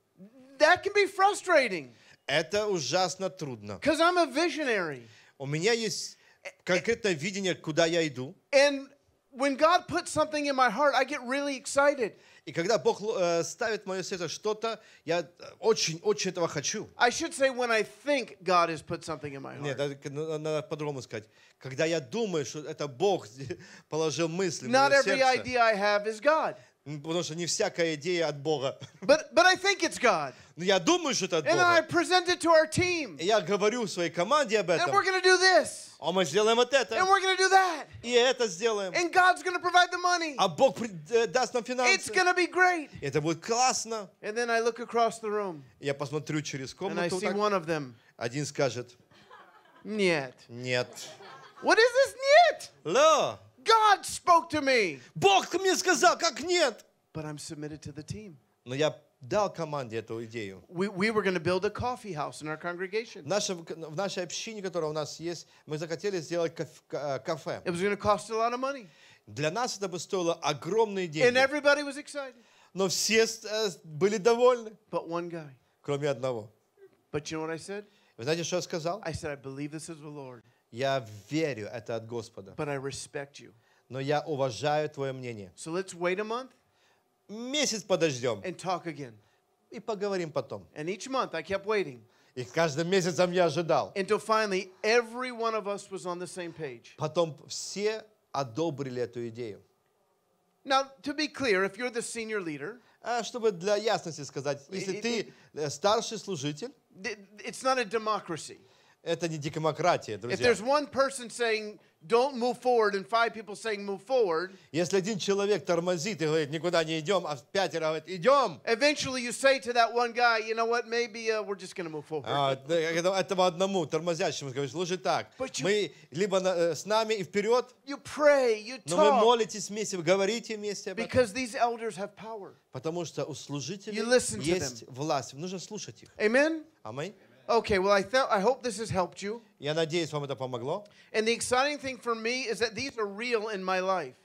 [SPEAKER 1] That can be frustrating. Это ужасно трудно. I'm a visionary. У меня есть конкретное видение, куда я иду. And when God puts something in my heart, I get really excited. И когда Бог э, ставит в мое сердце что-то, я э, очень, очень этого хочу. I should say when I think God has put something in my heart. Нет, надо, надо по-другому сказать. Когда я думаю, что это Бог положил мысли в мое сердце. Not every idea I have is God. Потому что не всякая идея от Бога. But, but I think it's God. Но я думаю, что это от And Бога. I present it to our team. И я говорю своей команде об этом. And we're
[SPEAKER 3] gonna do this.
[SPEAKER 1] А мы сделаем вот это. And we're gonna do that.
[SPEAKER 3] И это сделаем. And God's gonna provide the money. А Бог э, даст нам финансы. It's gonna be great.
[SPEAKER 1] Это будет классно.
[SPEAKER 3] And then I look across the room.
[SPEAKER 1] Я посмотрю через комнату. And I see one of them. Один скажет. Нет. Нет.
[SPEAKER 3] What is this? Нет. Ло. God spoke to me. Бог мне
[SPEAKER 1] сказал, как нет. But I'm submitted to the team. Но я дал команде эту идею. We, we were going to build a coffee house in our congregation. Наша, в нашей общине, которая у нас есть, мы захотели сделать кафе. It was going to cost a lot of money. Для нас это бы стоило огромные деньги. And everybody was excited. Но все были довольны. But one guy. Кроме одного. But you know what I said? Вы знаете, что я сказал? I said, I believe this is the Lord. Я верю, это от Господа. But I respect you. Но я уважаю твое мнение. So let's wait a month. Месяц подождем. And talk again. И поговорим потом. And each month I kept waiting. И каждым месяцем я ожидал. Until finally every one of us was on the same page. Потом все одобрили эту идею. Now, to be clear, if you're the senior leader, чтобы для ясности сказать, если ты старший служитель, it's not a democracy. Это не демократия, If there's one
[SPEAKER 3] person saying, don't
[SPEAKER 1] move forward, and five people saying, move forward, Если один человек тормозит
[SPEAKER 3] и говорит, никуда не идем, а пятеро говорит, идем, eventually you say to that one guy, you know what, maybe uh, we're just going to move forward.
[SPEAKER 1] А, да, это- этому одному тормозящему скажешь, слушай так, Почему? мы либо на- э, с нами и вперед, you pray, you talk. но вы молитесь вместе, вы говорите вместе об этом. because these elders have power. Потому что у служителей есть власть. Нужно слушать
[SPEAKER 3] их. Amen? Аминь. Okay, well, I, th- I hope this has helped you. Я надеюсь, вам это помогло. And the exciting thing for me is that these are real in my life.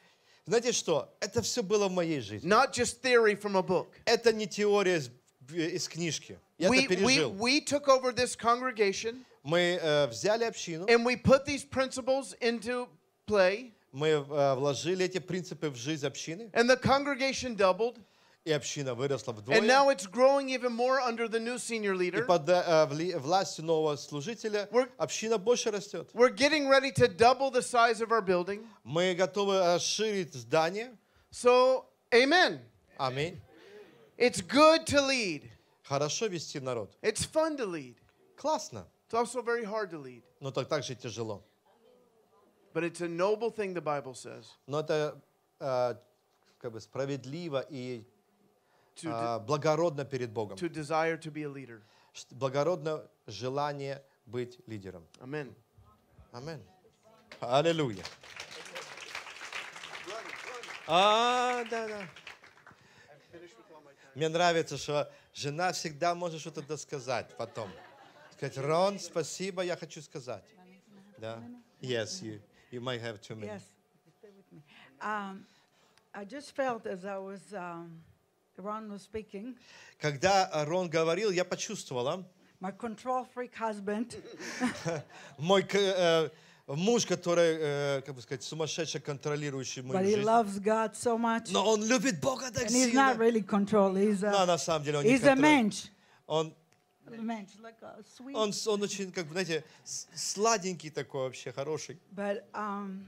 [SPEAKER 3] Знаете что? Это все
[SPEAKER 1] было в моей жизни. Not just theory from a book. Это не теория из, из книжки. Я we, это пережил.
[SPEAKER 3] We, we took over this congregation.
[SPEAKER 1] Мы э, взяли общину.
[SPEAKER 3] And we put these principles into play.
[SPEAKER 1] Мы э, вложили эти принципы в жизнь общины. And
[SPEAKER 3] the congregation
[SPEAKER 1] doubled. И община выросла вдвое. And now
[SPEAKER 3] it's growing even more under the new
[SPEAKER 1] senior leader. И под э, э, властью нового служителя община больше растет. We're getting ready to double the size of our building. Мы готовы расширить здание. So, amen. Аминь. It's good to lead. Хорошо вести
[SPEAKER 3] народ. It's fun to lead. Классно. It's also very hard to lead. Но так также тяжело. But it's a noble thing the Bible says. Но это э, как
[SPEAKER 1] бы справедливо и а, благородно перед Богом. To desire to be a leader. Благородно желание быть лидером. Аминь. Аминь. Аллилуйя. А, да, да. Мне нравится, что жена всегда может что-то досказать потом. Сказать, Рон, спасибо, я хочу сказать. Да. Yes, you, you might have two minutes.
[SPEAKER 2] Yes. Um, I just felt as I was um, Ron was speaking,
[SPEAKER 1] когда Рон говорил, я почувствовала,
[SPEAKER 2] my control freak husband,
[SPEAKER 1] мой э, муж, который, э, как бы сказать, сумасшедший, контролирующий мою but he жизнь.
[SPEAKER 2] loves God so much, Но он
[SPEAKER 1] любит Бога так and he's not сильно.
[SPEAKER 2] really control. He's Но a,
[SPEAKER 1] на самом деле он не he's a контролирует. mensch. Он,
[SPEAKER 2] Mensch, like a sweet. он, с-
[SPEAKER 1] он очень, как бы, знаете, с- сладенький такой вообще, хороший.
[SPEAKER 2] But um,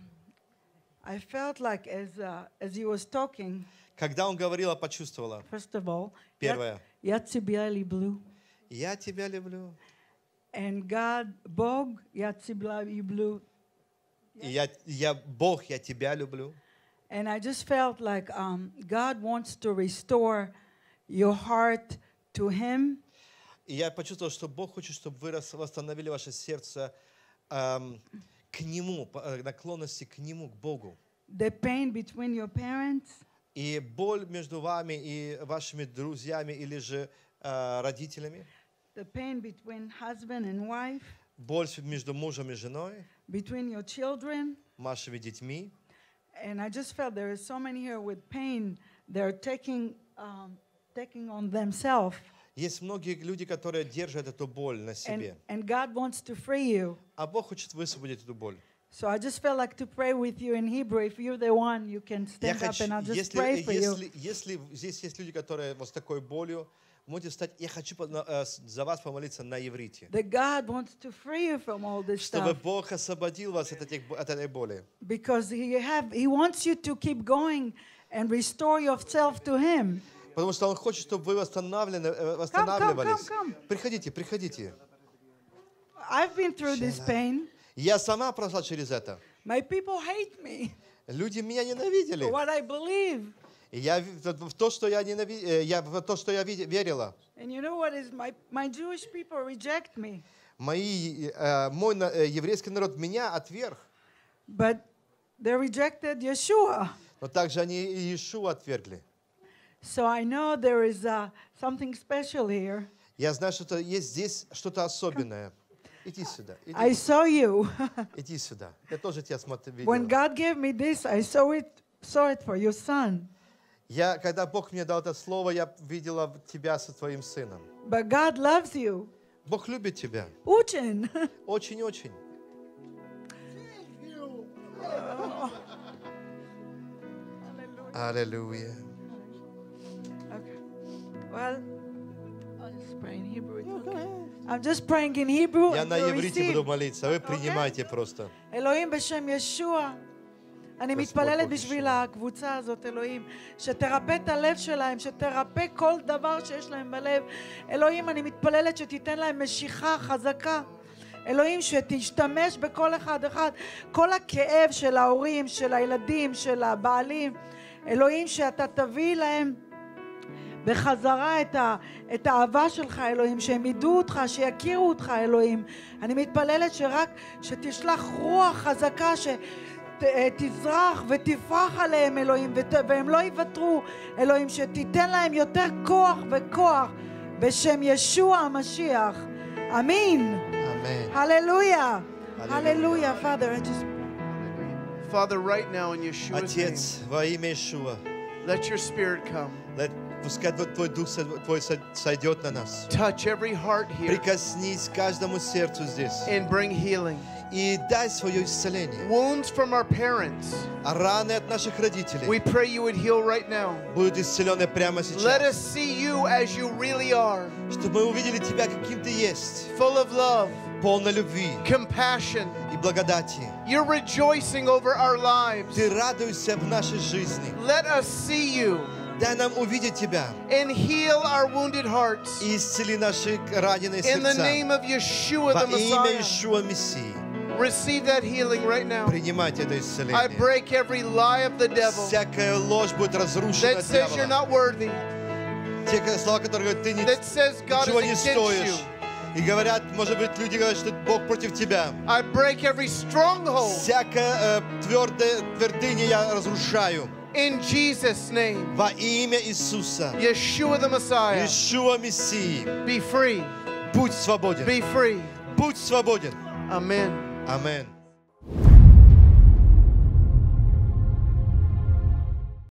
[SPEAKER 2] I felt like as uh, as he was talking,
[SPEAKER 1] Когда он говорил, я почувствовала.
[SPEAKER 2] all, Первое. Я, я тебя люблю. Я тебя люблю. And God, Бог, я тебя люблю. И я, я, Бог, я тебя люблю. And I just felt like um, God wants to restore your heart to Him.
[SPEAKER 1] И я почувствовал, что Бог хочет, чтобы вы восстановили ваше сердце эм, к Нему, э, наклонности к Нему, к Богу.
[SPEAKER 2] The pain between your parents
[SPEAKER 1] и боль между вами и вашими друзьями или же э, родителями.
[SPEAKER 2] The pain between husband and wife. Боль между мужем и женой. Between your children. Вашими детьми. And I just felt there is so many here with pain they're taking um, taking on themselves. Есть многие люди, которые держат эту боль на себе. And, and God wants to free you. А Бог хочет высвободить эту боль. So I just felt like to pray with you in Hebrew. If you're the one, you can stand хочу, up and I'll just если, pray for если, you.
[SPEAKER 1] Если здесь есть люди, которые вот с такой болью, можете встать. Я хочу э, за вас помолиться на иврите. That
[SPEAKER 2] God wants to free you from all this Чтобы stuff.
[SPEAKER 1] Бог освободил вас
[SPEAKER 2] от, этих, от этой боли. Because he, have, he wants you to keep going and restore yourself to Him. Потому что Он хочет, чтобы вы восстанавливали восстанавливались. Э, come, come, come,
[SPEAKER 1] come. Приходите, приходите. I've been through this pain. Я сама прошла через это. My people hate me. Люди меня ненавидели. What I believe. Э, я в то, что я ненавид... я в то, что я верила.
[SPEAKER 2] And you know what is my my Jewish people reject me.
[SPEAKER 1] Мои э, мой э, еврейский народ меня отверг.
[SPEAKER 2] But they rejected Yeshua. Но также они и Иешуа отвергли. So I know there is uh, something special here. Я знаю, что есть здесь что-то особенное.
[SPEAKER 1] Иди сюда. Иди. I saw
[SPEAKER 2] you. Иди сюда.
[SPEAKER 1] Я тоже тебя смотрел. When
[SPEAKER 2] God gave me this, I saw it, saw it for your son.
[SPEAKER 1] Я, когда Бог мне дал это слово, я видела тебя со твоим сыном.
[SPEAKER 2] But God loves
[SPEAKER 1] you. Бог любит тебя. Очень. Очень-очень. Hallelujah.
[SPEAKER 2] Okay. Well, I'll just pray in Hebrew. Yeah, okay. I'm just praying in Hebrew Я на иврите буду молиться, вы принимайте просто. Elohim b'shem Yeshua. אני מתפללת בשביל הקבוצה הזאת, אלוהים, שתרפא את הלב שלהם, שתרפא כל דבר שיש להם בלב. אלוהים, אני מתפללת שתיתן להם משיכה חזקה. אלוהים, שתשתמש בכל אחד אחד. כל הכאב של ההורים, של הילדים, של הבעלים, אלוהים, שאתה תביא להם בחזרה את, ה, את האהבה שלך, אלוהים, שהם ידעו אותך, שיכירו אותך, אלוהים. אני מתפללת שרק, שתשלח רוח חזקה, ש... אה, תזרח ותפרח עליהם אלוהים ות... והם לא יוותרו אלוהים שתיתן להם יותר כוח וכוח בשם ישוע המשיח אמין הללויה הללויה Father I just
[SPEAKER 1] Father right now in Yeshua's name, let your spirit come let Touch every heart here and bring healing.
[SPEAKER 3] Wounds from our parents.
[SPEAKER 1] We pray you would heal right now. Let
[SPEAKER 3] us see you as you really
[SPEAKER 1] are. Full of love, compassion. You're rejoicing over our lives. Let us see you. And heal our wounded hearts. И исцели наши In the name of Yeshua, the Messiah. имя Иешуа Receive that healing right now. I break every lie of the devil that says you're not worthy, that says God is against you. И говорят, может быть, люди говорят, что Бог против тебя. I break every stronghold. Всякое э, in Jesus name. Во имя Иисуса. Yeshua the Messiah. Yeshua Мессии. Be free. Будь свободен. Be free. Будь свободен. Amen. Amen.